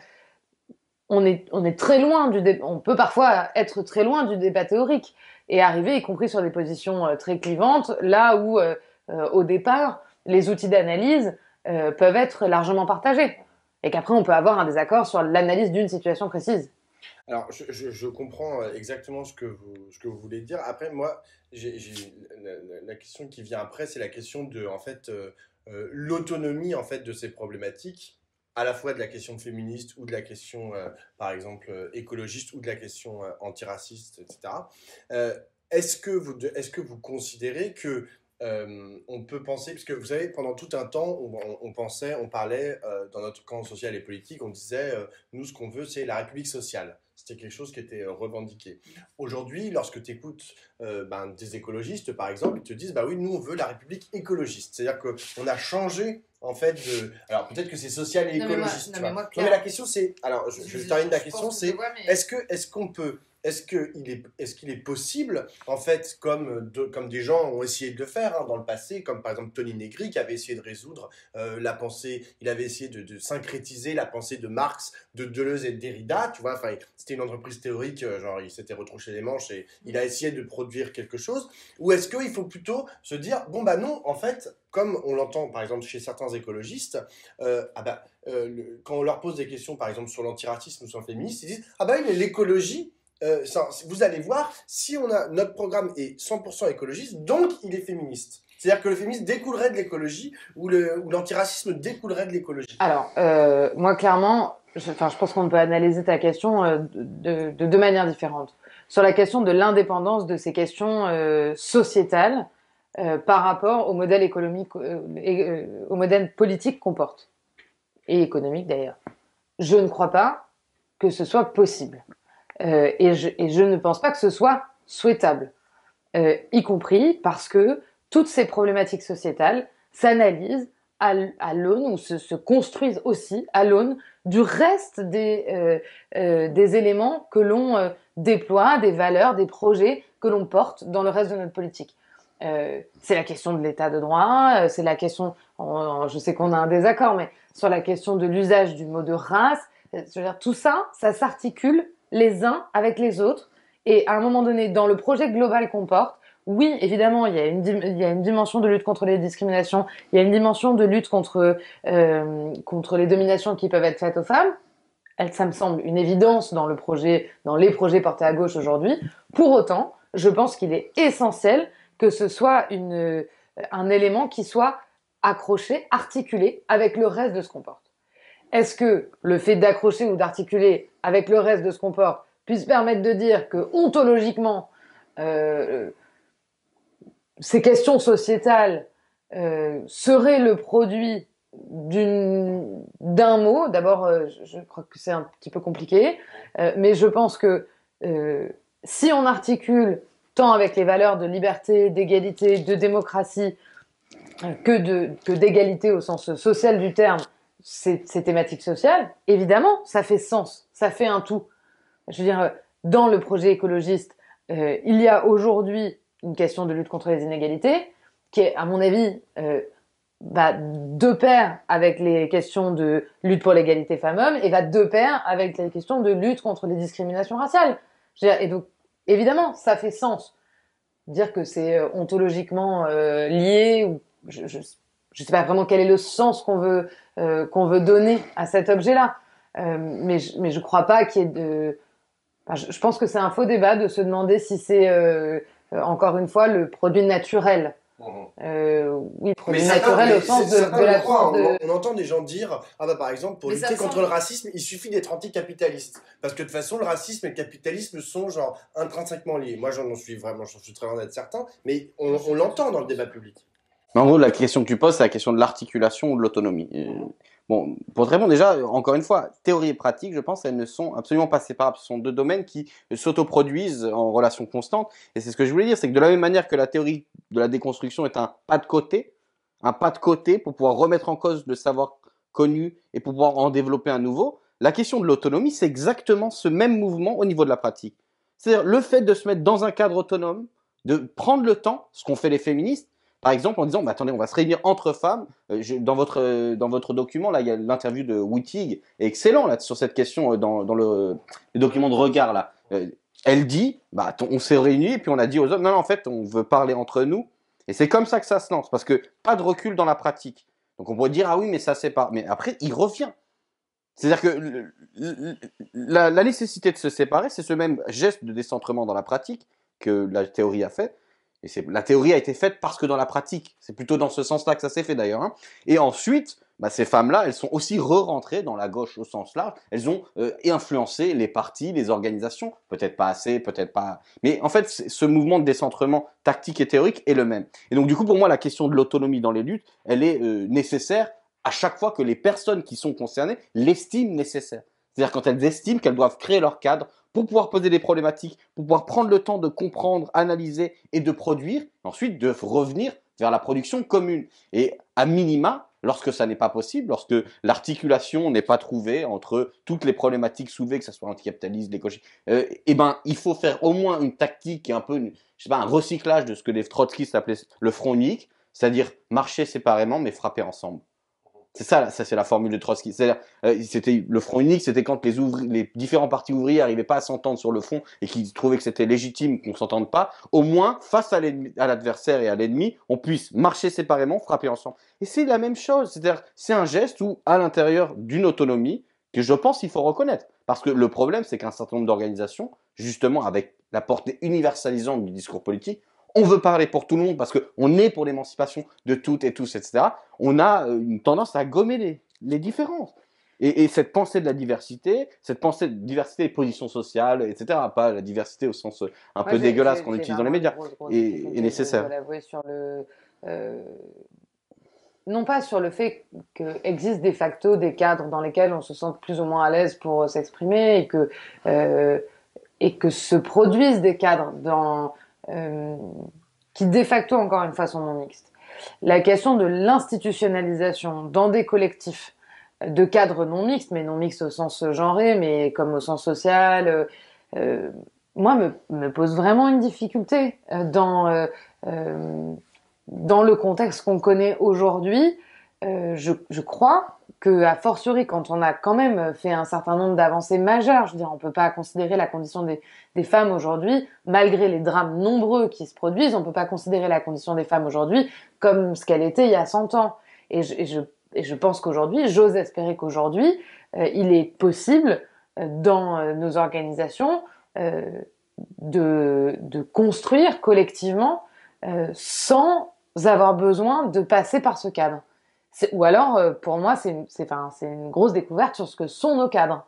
on est, très loin du on peut parfois être très loin du débat théorique et arriver, y compris sur des positions euh, très clivantes, là où euh, euh, au départ les outils d'analyse peuvent être largement partagés et qu'après on peut avoir un désaccord sur l'analyse d'une situation précise. Alors, je, comprends exactement ce que, vous, ce que vous voulez dire. Après, moi, la, question qui vient après, c'est la question de en fait, l'autonomie en fait, de ces problématiques à la fois de la question féministe ou de la question, euh, par exemple, euh, écologiste ou de la question euh, antiraciste, etc. est-ce que, vous considérez que on peut penser, parce que vous savez, pendant tout un temps, on, pensait, on parlait dans notre camp social et politique, on disait, nous, ce qu'on veut, c'est la République sociale. C'était quelque chose qui était euh, revendiqué. Aujourd'hui, lorsque tu écoutes euh, ben, des écologistes, par exemple, ils te disent bah oui, nous on veut la République écologiste. C'est-à-dire qu'on a changé en fait de. Alors peut-être que c'est social et écologiste. Non, mais, moi, la question c'est. Alors je, je, je termine la question c'est est-ce que est-ce qu'on peut est-ce qu'il est, possible, en fait, comme, des gens ont essayé de le faire hein, dans le passé, comme par exemple Tony Negri qui avait essayé de résoudre euh, la pensée, il avait essayé de, syncrétiser la pensée de Marx, de Deleuze et de Derrida, tu vois, enfin, c'était une entreprise théorique, euh, genre il s'était retrouché les manches et il a essayé de produire quelque chose, ou est-ce qu'il faut plutôt se dire, bon bah non, en fait, comme on l'entend par exemple chez certains écologistes, euh, ah bah, quand on leur pose des questions par exemple sur l'antiracisme ou sur le féminisme, ils disent, ah bah oui, mais l'écologie, euh, vous allez voir, si on a notre programme est 100% écologiste, donc il est féministe. C'est-à-dire que le féminisme découlerait de l'écologie ou l'antiracisme découlerait de l'écologie. Alors, euh, moi, clairement, je, je pense qu'on peut analyser ta question euh, de, deux manières différentes. Sur la question de l'indépendance de ces questions sociétales par rapport au modèle économique, et, au modèle politique qu'on porte et économique d'ailleurs. Je ne crois pas que ce soit possible. Euh, et, je, ne pense pas que ce soit souhaitable, euh, y compris parce que toutes ces problématiques sociétales s'analysent à, à l'aune ou se, construisent aussi à l'aune du reste des, euh, éléments que l'on déploie, des valeurs, des projets que l'on porte dans le reste de notre politique. c'est la question de l'état de droit, c'est la question, je sais qu'on a un désaccord, mais sur la question de l'usage du mot de race, tout ça, ça s'articule les uns avec les autres. Et à un moment donné, dans le projet global qu'on porte, oui, évidemment, il y, a une, il y, a une, dimension de lutte contre les discriminations, il y a une dimension de lutte contre, euh, contre les dominations qui peuvent être faites aux femmes. Elle, ça me semble une évidence dans le projet, dans les projets portés à gauche aujourd'hui. Pour autant, je pense qu'il est essentiel que ce soit une, un élément qui soit accroché, articulé avec le reste de ce qu'on porte. Est-ce que le fait d'accrocher ou d'articuler avec le reste de ce qu'on porte, puisse permettre de dire que ontologiquement, euh, ces questions sociétales euh, seraient le produit d'un mot. D'abord, euh, je crois que c'est un petit peu compliqué, mais je pense que si on articule tant avec les valeurs de liberté, d'égalité, de démocratie, que d'égalité au sens social du terme, ces, thématiques sociales, évidemment, ça fait sens, ça fait un tout. Je veux dire, euh, dans le projet écologiste, euh, il y a aujourd'hui une question de lutte contre les inégalités, qui est, à mon avis, euh, va de pair avec les questions de lutte pour l'égalité femmes-hommes, et va de pair avec les questions de lutte contre les discriminations raciales. et donc, évidemment, ça fait sens. Dire que c'est ontologiquement lié, ou je, ne sais pas vraiment quel est le sens qu'on veut euh, qu'on veut donner à cet objet-là. Euh, mais, je, ne crois pas qu'il y ait de... je, pense que c'est un faux débat de se demander si c'est, euh, encore une fois, le produit naturel. Mhm. Euh, oui, produit naturel au sens de, la hein. On, entend des gens dire ah bah par exemple pour lutter contre le racisme il suffit d'être anticapitaliste parce que de toute façon le racisme et le capitalisme sont genre intrinsèquement liés. Moi j'en suis vraiment je suis très loin d'être certain mais on l'entend dans le débat public en gros, la question que tu poses, c'est la question de l'articulation ou de l'autonomie. Mhm. Bon, pour te répondre, déjà, encore une fois, théorie et pratique, je pense, elles ne sont absolument pas séparables. Ce sont deux domaines qui s'autoproduisent en relation constante. Et c'est ce que je voulais dire, c'est que de la même manière que la théorie de la déconstruction est un pas de côté, un pas de côté pour pouvoir remettre en cause le savoir connu et pour pouvoir en développer un nouveau, la question de l'autonomie, c'est exactement ce même mouvement au niveau de la pratique. C'est-à-dire le fait de se mettre dans un cadre autonome, de prendre le temps, ce qu'ont fait les féministes, par exemple en disant attendez on va se réunir entre femmes euh, dans votre euh, dans votre document là il y a l'interview de Wittig excellent là sur cette question euh, dans, le, document de regard là elle dit bah on s'est réunis et puis on a dit aux hommes non, en fait on veut parler entre nous et c'est comme ça que ça se lance parce que pas de recul dans la pratique donc on pourrait dire ah oui mais ça sépare. mais après il revient c'est-à-dire que la nécessité de se séparer, c'est ce même geste de décentrement dans la pratique que la théorie a fait, la théorie a été faite parce que dans la pratique, c'est plutôt dans ce sens-là que ça s'est fait d'ailleurs. Hein. Et ensuite, bah, ces femmes-là, elles sont aussi re-rentrées dans la gauche au sens large. Elles ont euh, influencé les partis, les organisations, peut-être pas assez, peut-être pas. Mais en fait, ce mouvement de décentrement tactique et théorique est le même. Et donc, du coup, pour moi, la question de l'autonomie dans les luttes, elle est euh, nécessaire à chaque fois que les personnes qui sont concernées l'estiment nécessaire. C'est-à-dire quand elles estiment qu'elles doivent créer leur cadre pour pouvoir poser des problématiques, pour pouvoir prendre le temps de comprendre, analyser et de produire, ensuite de revenir vers la production commune. Et à minima, lorsque ça n'est pas possible, lorsque l'articulation n'est pas trouvée entre toutes les problématiques soulevées, que ce soit l'anticapitalisme, l'écologie, euh, eh ben, il faut faire au moins une tactique et un peu, je sais pas, un recyclage de ce que les trotskistes appelaient le front unique, c'est-à-dire marcher séparément mais frapper ensemble. C'est ça, c'est la formule de Trotsky. C'est-à-dire, c'était euh, le front unique, c'était quand les, différents partis ouvriers n'arrivaient pas à s'entendre sur le front et qu'ils trouvaient que c'était légitime qu'on ne s'entende pas. Au moins, face à l'adversaire et à l'ennemi, on puisse marcher séparément, frapper ensemble. Et c'est la même chose. C'est-à-dire, c'est un geste où, à l'intérieur d'une autonomie, que je pense qu'il faut reconnaître. Parce que le problème, c'est qu'un certain nombre d'organisations, justement, avec la portée universalisante du discours politique, on veut parler pour tout le monde parce qu'on est pour l'émancipation de toutes et tous, etc., on a euh, une tendance à gommer les, différences. Et, cette pensée de la diversité, cette pensée de diversité et position sociale, etc., pas la diversité au sens euh, un peu dégueulasse qu'on utilise dans les médias, et, est, nécessaire. Euh, non pas sur le fait qu'existent de facto des cadres dans lesquels on se sent plus ou moins à l'aise pour s'exprimer et et que se produisent des cadres dans euh, qui de facto encore une fois sont non mixtes. La question de l'institutionnalisation dans des collectifs de cadres non mixtes, mais non mixtes au sens genré, mais comme au sens social, euh, euh, moi me, pose vraiment une difficulté dans, dans le contexte qu'on connaît aujourd'hui. Euh, je, je, crois que, a fortiori, quand on a quand même fait un certain nombre d'avancées majeures, je veux dire, on ne peut pas considérer la condition des, des femmes aujourd'hui, malgré les drames nombreux qui se produisent, on ne peut pas considérer la condition des femmes aujourd'hui comme ce qu'elle était il y a 100 ans. Et je, je, et je pense qu'aujourd'hui, j'ose espérer qu'aujourd'hui, euh, il est possible, euh, dans nos organisations, de, de, construire collectivement sans avoir besoin de passer par ce cadre. Ou alors, euh, pour moi, c'est une, grosse découverte sur ce que sont nos cadres.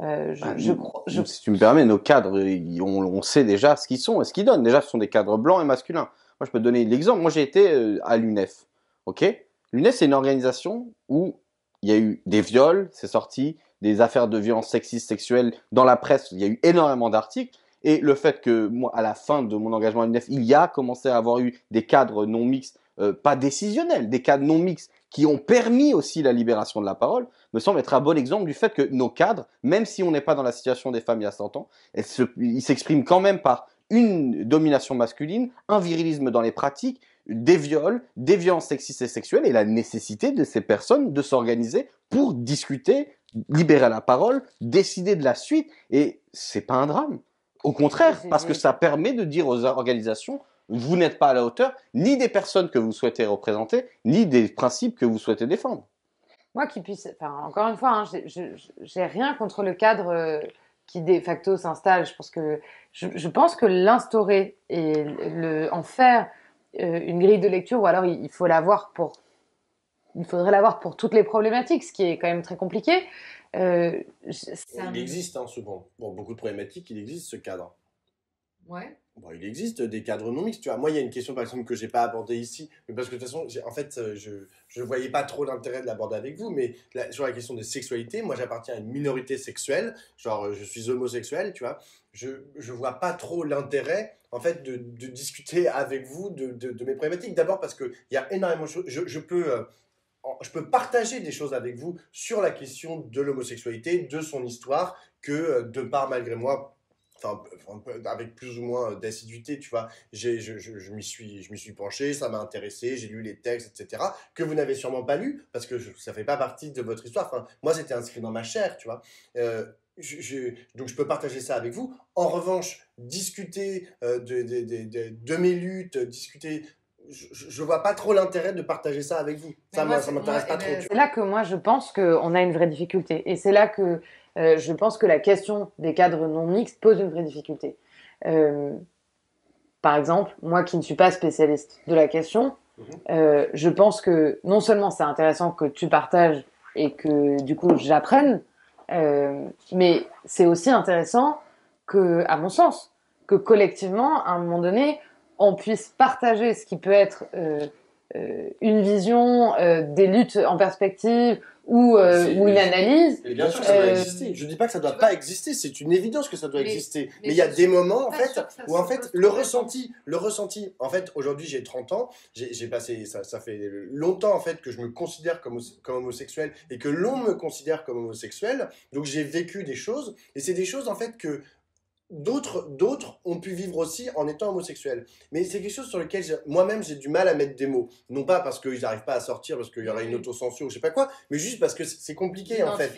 Euh, ah, si tu me permets, nos cadres, on, sait déjà ce qu'ils sont et ce qu'ils donnent. Déjà, ce sont des cadres blancs et masculins. Moi, je peux te donner l'exemple. Moi, j'ai été euh, à l'UNEF. OK L'UNEF, c'est une organisation où il y a eu des viols, c'est sorti, des affaires de violences sexistes, sexuelles dans la presse. Il y a eu énormément d'articles. Et le fait que, moi, à la fin de mon engagement à l'UNEF, il y a commencé à avoir eu des cadres non mixtes, pas décisionnels, des cadres non mixtes qui ont permis aussi la libération de la parole, me semble être un bon exemple du fait que nos cadres, même si on n'est pas dans la situation des femmes il y a 100 ans, ils s'expriment quand même par une domination masculine, un virilisme dans les pratiques, des viols, des violences sexistes et sexuelles et la nécessité de ces personnes de s'organiser pour discuter, libérer la parole, décider de la suite. Et c'est pas un drame. Au contraire, parce que ça permet de dire aux organisations, vous n'êtes pas à la hauteur, ni des personnes que vous souhaitez représenter, ni des principes que vous souhaitez défendre. Moi qui puisse, enfin, encore une fois, hein, j'ai rien contre le cadre euh, qui de facto s'installe. Je pense que je, pense que l'instaurer et le, en faire euh, une grille de lecture, ou alors il, faut l'avoir pour, il faudrait l'avoir pour toutes les problématiques, ce qui est quand même très compliqué. Euh, il existe hein, souvent pour beaucoup de problématiques, il existe ce cadre. Ouais il existe des cadres non mixtes. Tu vois, moi, il y a une question, par exemple, que j'ai pas abordée ici, mais parce que de toute façon, en fait, euh, je ne voyais pas trop l'intérêt de l'aborder avec vous, mais sur la question des sexualités, moi, j'appartiens à une minorité sexuelle, genre, euh, je suis homosexuel, tu vois. Je ne vois pas trop l'intérêt, en fait, de, discuter avec vous de, mes problématiques. D'abord parce qu'il y a énormément de choses. Je, peux... Euh, je peux partager des choses avec vous sur la question de l'homosexualité, de son histoire, que de par malgré moi, Enfin, avec plus ou moins d'assiduité, tu vois. J'ai, je, je, je m'y suis, je suis penché, ça m'a intéressé, j'ai lu les textes, etc. Que vous n'avez sûrement pas lu parce que ça ne fait pas partie de votre histoire. Enfin, moi, c'était inscrit dans ma chair, tu vois. Euh, donc, je peux partager ça avec vous. En revanche, discuter euh, de, de, de, de, mes luttes, discuter je, ne vois pas trop l'intérêt de partager ça avec vous. ça, m'intéresse pas trop. Eh ben, c'est là que moi, je pense qu'on a une vraie difficulté. Et c'est là que euh, je pense que la question des cadres non mixtes pose une vraie difficulté. Euh, par exemple, moi qui ne suis pas spécialiste de la question, mhm. euh, je pense que non seulement c'est intéressant que tu partages et que du coup j'apprenne, mais c'est aussi intéressant que, à mon sens, que collectivement, à un moment donné, on puisse partager ce qui peut être euh, euh, une vision, euh, des luttes en perspective ou, une analyse. Et bien sûr que ça doit exister. Je ne dis pas que ça ne doit pas exister, c'est une évidence que ça doit exister. Mais, il y a des moments en fait où en fait le ressenti, le ressenti. En fait, aujourd'hui j'ai 30 ans, j'ai passé ça, fait longtemps en fait que je me considère comme, comme homosexuel et que l'on me considère comme homosexuel. Donc j'ai vécu des choses et c'est des choses en fait que d'autres d'autres ont pu vivre aussi en étant homosexuels. Mais c'est quelque chose sur lequel moi-même j'ai du mal à mettre des mots. Non pas parce qu'ils n'arrivent pas à sortir, parce qu'il y aurait une autocensure ou je sais pas quoi, mais juste parce que c'est compliqué en fait.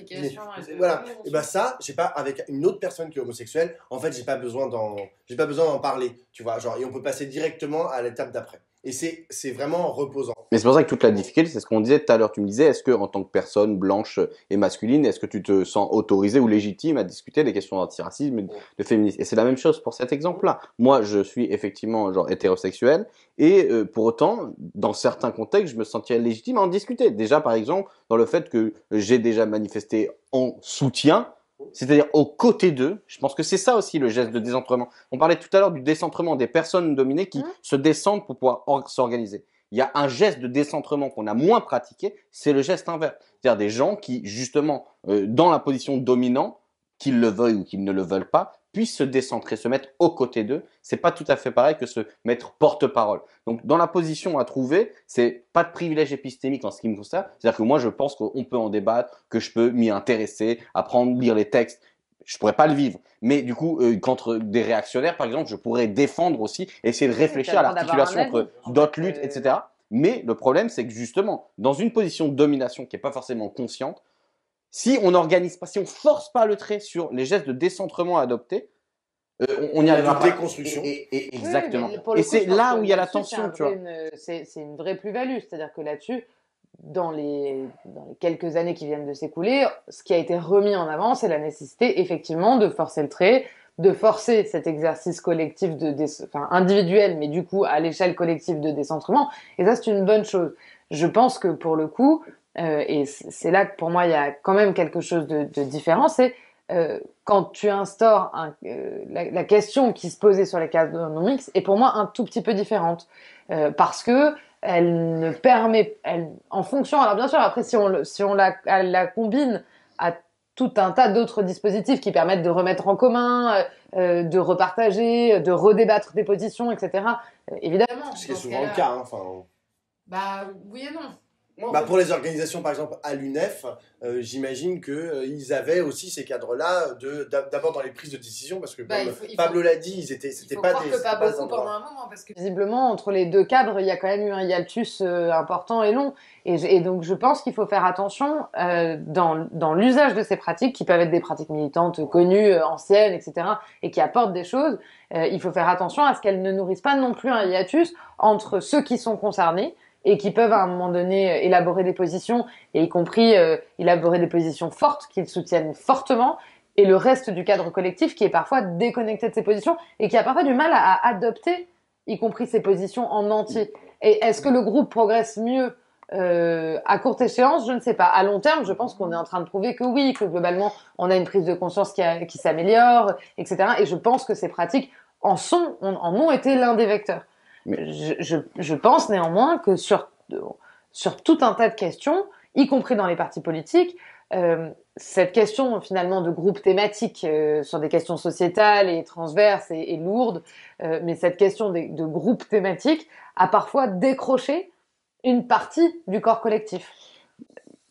Voilà. Et ben ça, j'ai pas avec une autre personne qui est homosexuelle. En fait, j'ai pas besoin d'en j'ai pas besoin d'en parler. Tu vois, genre et on peut passer directement à l'étape d'après. Et c'est vraiment reposant. Mais c'est pour ça que toute la difficulté, c'est ce qu'on disait tout à l'heure. Tu me disais, est-ce que en tant que personne blanche et masculine, est-ce que tu te sens autorisé ou légitime à discuter des questions d'antiracisme et de féminisme Et c'est la même chose pour cet exemple-là. Moi, je suis effectivement genre hétérosexuel et euh, pour autant, dans certains contextes, je me sentirais légitime à en discuter. Déjà, par exemple, dans le fait que j'ai déjà manifesté en soutien c'est-à-dire aux côtés d'eux. Je pense que c'est ça aussi le geste de décentrement. On parlait tout à l'heure du décentrement des personnes dominées qui hein se descendent pour pouvoir s'organiser. Il y a un geste de décentrement qu'on a moins pratiqué, c'est le geste inverse. C'est-à-dire des gens qui, justement, euh, dans la position dominante, qu'ils le veuillent ou qu'ils ne le veulent pas, puisse se décentrer, se mettre aux côtés d'eux. C'est pas tout à fait pareil que se mettre porte-parole. Donc, dans la position à trouver, c'est pas de privilège épistémique en ce qui me concerne. C'est-à-dire que moi, je pense qu'on peut en débattre, que je peux m'y intéresser, apprendre, lire les textes je pourrais pas le vivre. Mais du coup, contre euh, des réactionnaires, par exemple, je pourrais défendre aussi, essayer de réfléchir à l'articulation entre d'autres luttes, euh. etc. Mais le problème, c'est que justement, dans une position de domination qui n'est pas forcément consciente, si on n'organise pas, si on force pas le trait sur les gestes de décentrement adoptés, euh, on, n'y y arrivera pas. Déconstruction. Et, exactement. et c'est là où il y a la tension, euh, C'est une vraie plus-value, c'est-à-dire que là-dessus, dans les, quelques années qui viennent de s'écouler, ce qui a été remis en avant, c'est la nécessité effectivement de forcer le trait, de forcer cet exercice collectif, de, individuel, mais du coup à l'échelle collective de décentrement. Et ça, c'est une bonne chose. Je pense que pour le coup, euh, et c'est là que pour moi, il y a quand même quelque chose de, différent. C'est euh, quand tu instaures euh, la, question qui se posait sur les mix est pour moi un tout petit peu différente parce que elle ne permet, elle, en fonction. Alors bien sûr, après si on si on la, combine à tout un tas d'autres dispositifs qui permettent de remettre en commun, de repartager, de redébattre des positions, etc. évidemment. Ce qui est souvent le cas, hein, enfin. Bah oui et non. Bah, pour les organisations, par exemple, à l'UNEF, euh, j'imagine qu'ils euh, avaient aussi ces cadres-là, d'abord dans les prises de décision, parce que bah, comme Pablo l'a dit, ils étaient, c'était pas des. Que pas beaucoup pendant un moment, parce que visiblement, entre les deux cadres, il y a quand même eu un hiatus euh, important et long. Et, donc, je pense qu'il faut faire attention dans, dans l'usage de ces pratiques, qui peuvent être des pratiques militantes connues, anciennes, etc., et qui apportent des choses. il faut faire attention à ce qu'elles ne nourrissent pas non plus un hiatus entre ceux qui sont concernés et qui peuvent à un moment donné euh, élaborer des positions, et y compris euh, élaborer des positions fortes qu'ils soutiennent fortement, et le reste du cadre collectif qui est parfois déconnecté de ces positions et qui a parfois du mal à, adopter, y compris ces positions en entier. Et est-ce que le groupe progresse mieux euh, à courte échéance, je ne sais pas. À long terme, je pense qu'on est en train de prouver que oui, que globalement, on a une prise de conscience qui, qui s'améliore, etc. Et je pense que ces pratiques en sont, en ont été l'un des vecteurs je, je, pense néanmoins que sur, sur tout un tas de questions, y compris dans les partis politiques, euh, cette question finalement de groupe thématique euh, sur des questions sociétales et transverses et, lourdes, euh, mais cette question de, de groupe thématique a parfois décroché une partie du corps collectif.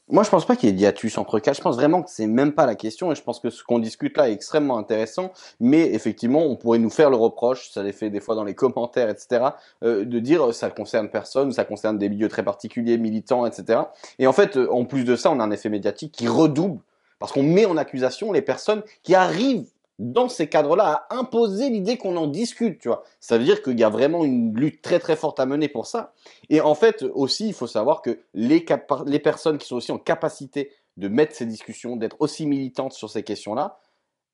Moi, je pense pas qu'il y ait hiatus entre cas. Je pense vraiment que c'est même pas la question et je pense que ce qu'on discute là est extrêmement intéressant. Mais effectivement, on pourrait nous faire le reproche, ça l'est fait des fois dans les commentaires, etc., euh, de dire euh, ça concerne personne, ça concerne des milieux très particuliers, militants, etc. Et en fait, euh, en plus de ça, on a un effet médiatique qui redouble parce qu'on met en accusation les personnes qui arrivent dans ces cadres-là, à imposer l'idée qu'on en discute, tu vois. Ça veut dire qu'il y a vraiment une lutte très très forte à mener pour ça. Et en fait, aussi, il faut savoir que les, personnes qui sont aussi en capacité de mettre ces discussions, d'être aussi militantes sur ces questions-là,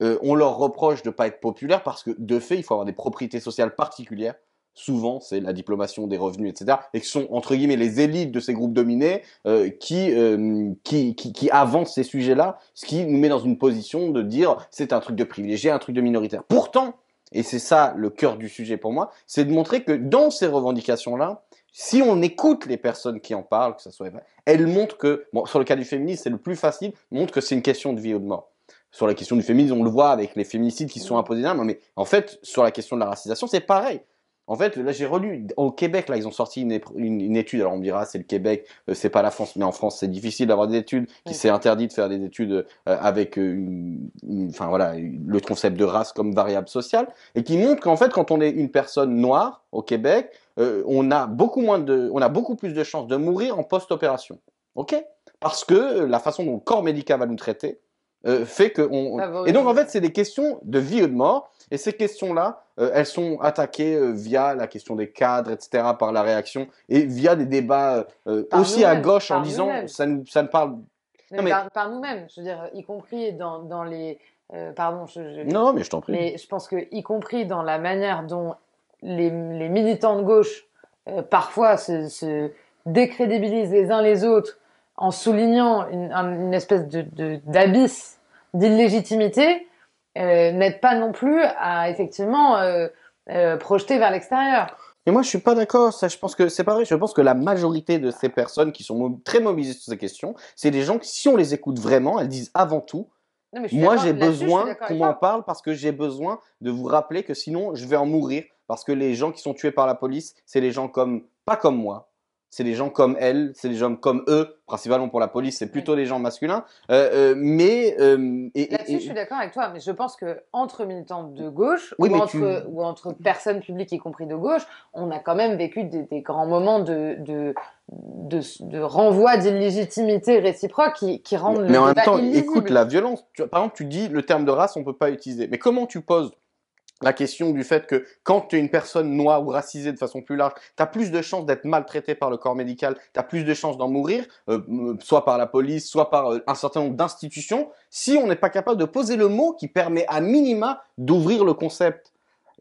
euh, on leur reproche de ne pas être populaires, parce que de fait, il faut avoir des propriétés sociales particulières souvent c'est la diplomation des revenus, etc., et qui sont entre guillemets les élites de ces groupes dominés euh, euh, qui, qui, qui, avancent ces sujets-là, ce qui nous met dans une position de dire c'est un truc de privilégié, un truc de minoritaire. Pourtant, et c'est ça le cœur du sujet pour moi, c'est de montrer que dans ces revendications-là, si on écoute les personnes qui en parlent, que ça soit, elles montrent que, bon, sur le cas du féminisme, c'est le plus facile, montrent que c'est une question de vie ou de mort sur la question du féminisme, on le voit avec les féminicides qui sont imposés mais en fait, sur la question de la racisation, c'est pareil. En fait, là, j'ai relu. Au Québec, là, ils ont sorti une, étude. Alors, on me dira, c'est le Québec, euh, c'est pas la France. Mais en France, c'est difficile d'avoir des études. Qui s'est interdit de faire des études euh, avec, euh, enfin voilà, le concept de race comme variable sociale, et qui montre qu'en fait, quand on est une personne noire au Québec, on a beaucoup moins de, on a beaucoup plus de chances de mourir en post-opération. Ok Parce que la façon dont le corps médical va nous traiter fait que Et donc, en fait, c'est des questions de vie ou de mort. Et ces questions-là, euh, elles sont attaquées euh, via la question des cadres, etc., par la réaction, et via des débats euh, aussi à gauche en disant ça ne, ça ne parle. pas Par, nous-mêmes, je veux dire, y compris dans, dans les. pardon, je, Non, mais je t'en prie. Mais je pense que, y compris dans la manière dont les, militants de gauche, parfois, se, décrédibilisent les uns les autres en soulignant une, espèce de, d'abysse d'illégitimité, euh, n'aide pas non plus à effectivement euh, euh, projeter vers l'extérieur. Mais moi, je suis pas d'accord. je pense que c'est pareil. Je pense que la majorité de ces personnes qui sont très mobilisées sur ces questions, c'est des gens qui, si on les écoute vraiment, elles disent avant tout. moi, j'ai besoin qu'on m'en parle parce que j'ai besoin de vous rappeler que sinon, je vais en mourir parce que les gens qui sont tués par la police, c'est les gens comme pas comme moi, c'est des gens comme elle, c'est des gens comme eux, principalement pour la police, c'est plutôt des gens masculins. Euh, euh, mais euh, là-dessus, je suis d'accord avec toi, mais je pense que entre militants de gauche ou, entre, personnes publiques, y compris de gauche, on a quand même vécu des, grands moments de, de de, renvoi d'illégitimité réciproque qui, rendent mais en même temps, écoute, la violence, par exemple, tu dis le terme de race, on ne peut pas utiliser. Mais comment tu poses la question du fait que quand tu es une personne noire ou racisée de façon plus large, tu as plus de chances d'être maltraité par le corps médical, tu as plus de chances d'en mourir, euh, soit par la police, soit par euh, un certain nombre d'institutions, si on n'est pas capable de poser le mot qui permet à minima d'ouvrir le concept.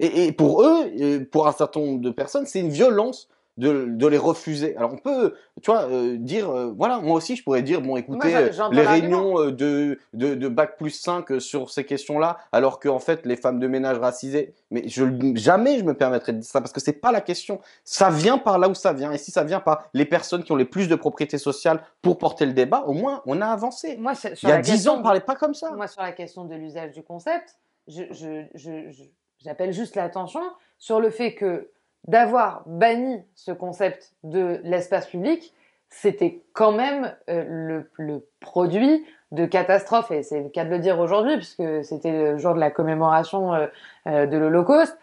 Et, pour eux, euh, pour un certain nombre de personnes, c'est une violence de, les refuser. Alors on peut, tu vois, euh, dire, euh, voilà, moi aussi je pourrais dire, bon écoutez, euh, les réunions de, de, Bac plus 5 sur ces questions-là, alors qu'en fait les femmes de ménage racisées, mais jamais je me permettrais de dire ça, parce que c'est pas la question. Ça vient par là où ça vient, et si ça vient par les personnes qui ont les plus de propriétés sociales pour porter le débat, au moins on a avancé. Moi, Il y a dix ans, on parlait pas comme ça. Moi, sur la question de l'usage du concept, j'appelle je, juste l'attention sur le fait que d'avoir banni ce concept de l'espace public, c'était quand même euh, le, produit de catastrophe, et c'est le cas de le dire aujourd'hui, puisque c'était le jour de la commémoration euh, euh, de l'Holocauste,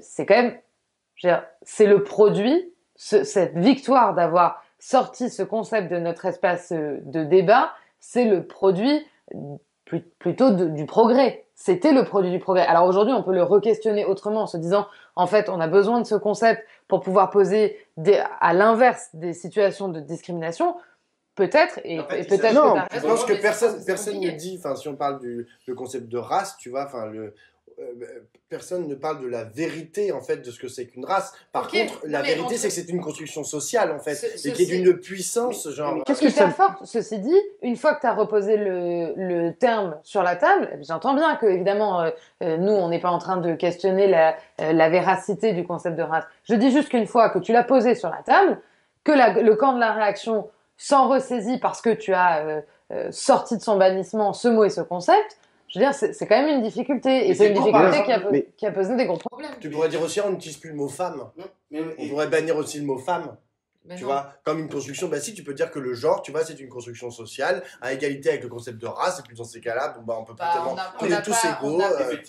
c'est quand même, c'est le produit, cette victoire d'avoir sorti ce concept de notre espace de débat, c'est le produit plutôt du progrès. C'était le produit du progrès. Alors aujourd'hui, on peut le re-questionner autrement en se disant, en fait, on a besoin de ce concept pour pouvoir poser à l'inverse des situations de discrimination. Peut-être, et, peut-être. que je pense que personne, ne dit, enfin, si on parle du concept de race, tu vois, enfin, le, euh, personne ne parle de la vérité en fait de ce que c'est qu'une race. Par contre, la vérité, c'est que c'est une construction sociale en fait, ce, et qui est d'une puissance genre. Euh, Qu'est-ce que ça fort Ceci dit, une fois que tu as reposé le, terme sur la table, eh ben, j'entends bien que évidemment, euh, nous, on n'est pas en train de questionner la, véracité du concept de race. Je dis juste qu'une fois que tu l'as posé sur la table, que le camp de la réaction s'en ressaisit parce que tu as sorti de son bannissement ce mot et ce concept je veux dire, c'est quand même une difficulté. Et c'est une difficulté qui a, posé des gros problèmes. Tu pourrais dire aussi, on n'utilise plus le mot femme. On pourrait bannir aussi le mot femme. Ben tu vois, comme une construction, bah si, tu peux dire que le genre, tu vois, c'est une construction sociale à égalité avec le concept de race, et puis dans ces cas-là, bon, bah, on peut pas bah, tellement. On, tous égaux.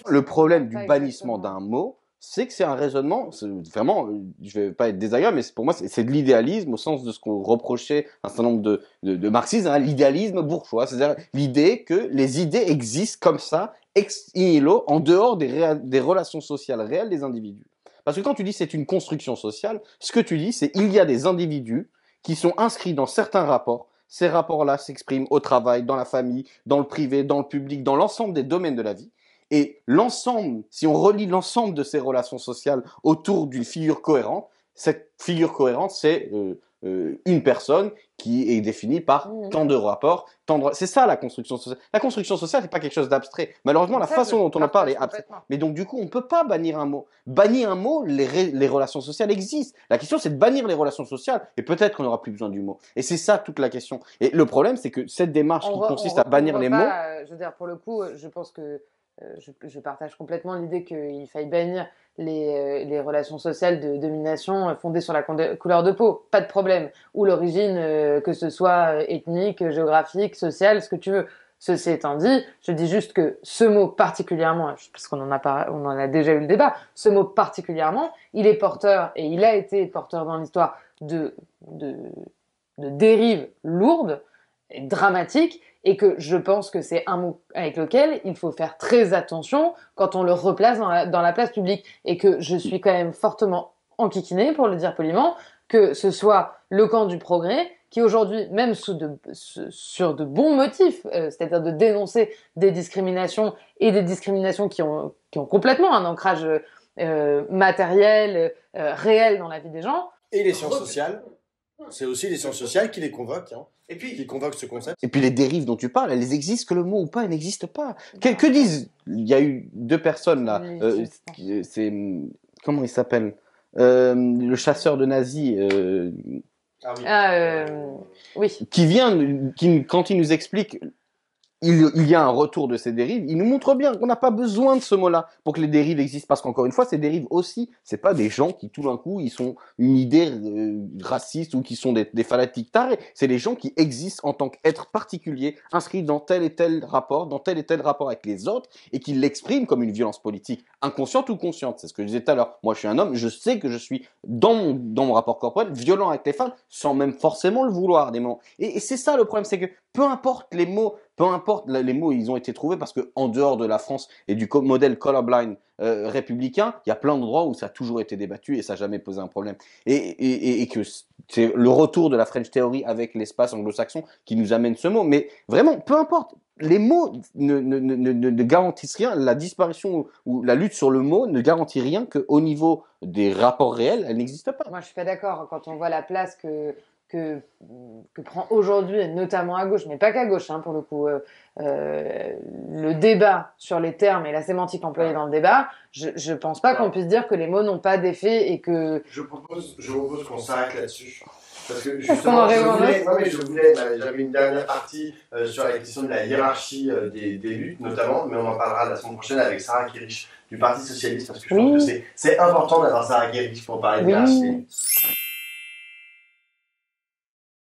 Le problème du bannissement d'un mot, c'est que c'est un raisonnement, vraiment, je vais pas être désagréable, mais pour moi, c'est de l'idéalisme au sens de ce qu'on reprochait à un certain nombre de, de, marxistes, hein, l'idéalisme bourgeois, c'est-à-dire l'idée que les idées existent comme ça, ex nihilo, en dehors des, des relations sociales réelles des individus. Parce que quand tu dis c'est une construction sociale, ce que tu dis, c'est il y a des individus qui sont inscrits dans certains rapports, ces rapports-là s'expriment au travail, dans la famille, dans le privé, dans le public, dans l'ensemble des domaines de la vie, et l'ensemble, si on relie l'ensemble de ces relations sociales autour d'une figure cohérente, cette figure cohérente, c'est euh, euh, une personne qui est définie par mmh. tant de rapports, tant de... C'est ça la construction sociale. La construction sociale, c'est pas quelque chose d'abstrait. Malheureusement, la façon dont on en parle est abstraite. Mais donc, du coup, on peut pas bannir un mot. Bannir un mot, les, relations sociales existent. La question, c'est de bannir les relations sociales. Et peut-être qu'on n'aura plus besoin du mot. Et c'est ça toute la question. Et le problème, c'est que cette démarche qui consiste à bannir les mots... Euh, je veux dire, pour le coup, je pense que euh, je, partage complètement l'idée qu'il faille bannir les, euh, relations sociales de domination euh, fondées sur la couleur de peau, pas de problème, ou l'origine, que ce soit ethnique, géographique, sociale, ce que tu veux. Ceci étant dit, je dis juste que ce mot particulièrement, parce qu'on en a on en a déjà eu le débat, ce mot particulièrement, il est porteur et il a été porteur dans l'histoire de, de dérives lourdes et dramatiques et que je pense que c'est un mot avec lequel il faut faire très attention quand on le replace dans la, place publique et que je suis quand même fortement enquiquinée, pour le dire poliment, que ce soit le camp du progrès qui aujourd'hui, même sous sur de bons motifs, euh, c'est-à-dire de dénoncer des discriminations et des discriminations qui ont, complètement un ancrage euh, matériel, euh, réel dans la vie des gens. Et les sciences sociales c'est aussi les sciences sociales qui les convoquent, hein, et puis, qui convoquent ce concept. Et puis les dérives dont tu parles, elles existent, que le mot ou pas, elles n'existent pas. Que, que disent Il y a eu deux personnes là. Euh, euh, c'est comment il s'appelle euh, Le chasseur de nazis. Ah oui. Ah, oui. Qui vient, qui, quand il nous explique il, y a un retour de ces dérives. Il nous montre bien qu'on n'a pas besoin de ce mot-là pour que les dérives existent, parce qu'encore une fois, ces dérives aussi, c'est pas des gens qui tout d'un coup ils sont une idée euh, raciste ou qui sont des, des fanatiques tarés. C'est des gens qui existent en tant qu'être particulier, inscrits dans tel et tel rapport, dans tel et tel rapport avec les autres, et qui l'expriment comme une violence politique inconsciente ou consciente. C'est ce que je disais tout à l'heure. Moi, je suis un homme, je sais que je suis dans mon, dans mon rapport corporel violent avec les femmes sans même forcément le vouloir des moments. Et, c'est ça le problème, c'est que peu importe les mots, peu importe les mots, ils ont été trouvés parce que en dehors de la France et du modèle colorblind euh, républicain, il y a plein d'endroits où ça a toujours été débattu et ça n'a jamais posé un problème. Et, et, et que c'est le retour de la French Theory avec l'espace anglo-saxon qui nous amène ce mot. Mais vraiment, peu importe, les mots ne, garantissent rien. La disparition ou la lutte sur le mot ne garantit rien qu'au niveau des rapports réels, elle n'existe pas. Moi, je suis pas d'accord. Quand on voit la place que que, que prend aujourd'hui, notamment à gauche, mais pas qu'à gauche, hein, pour le coup, euh, euh, le débat sur les termes et la sémantique employée dans le débat, je, ne pense pas qu'on puisse dire que les mots n'ont pas d'effet et que. Je propose, je propose qu'on s'arrête là-dessus. Parce que justement, je voulais, mais je voulais, bah, j'avais une dernière partie euh, sur la question de la hiérarchie euh, des, luttes, notamment, mais on en parlera la semaine prochaine avec Sarah Kirich du Parti Socialiste, parce que je pense que c'est important d'avoir Sarah Kirich pour parler de hiérarchie.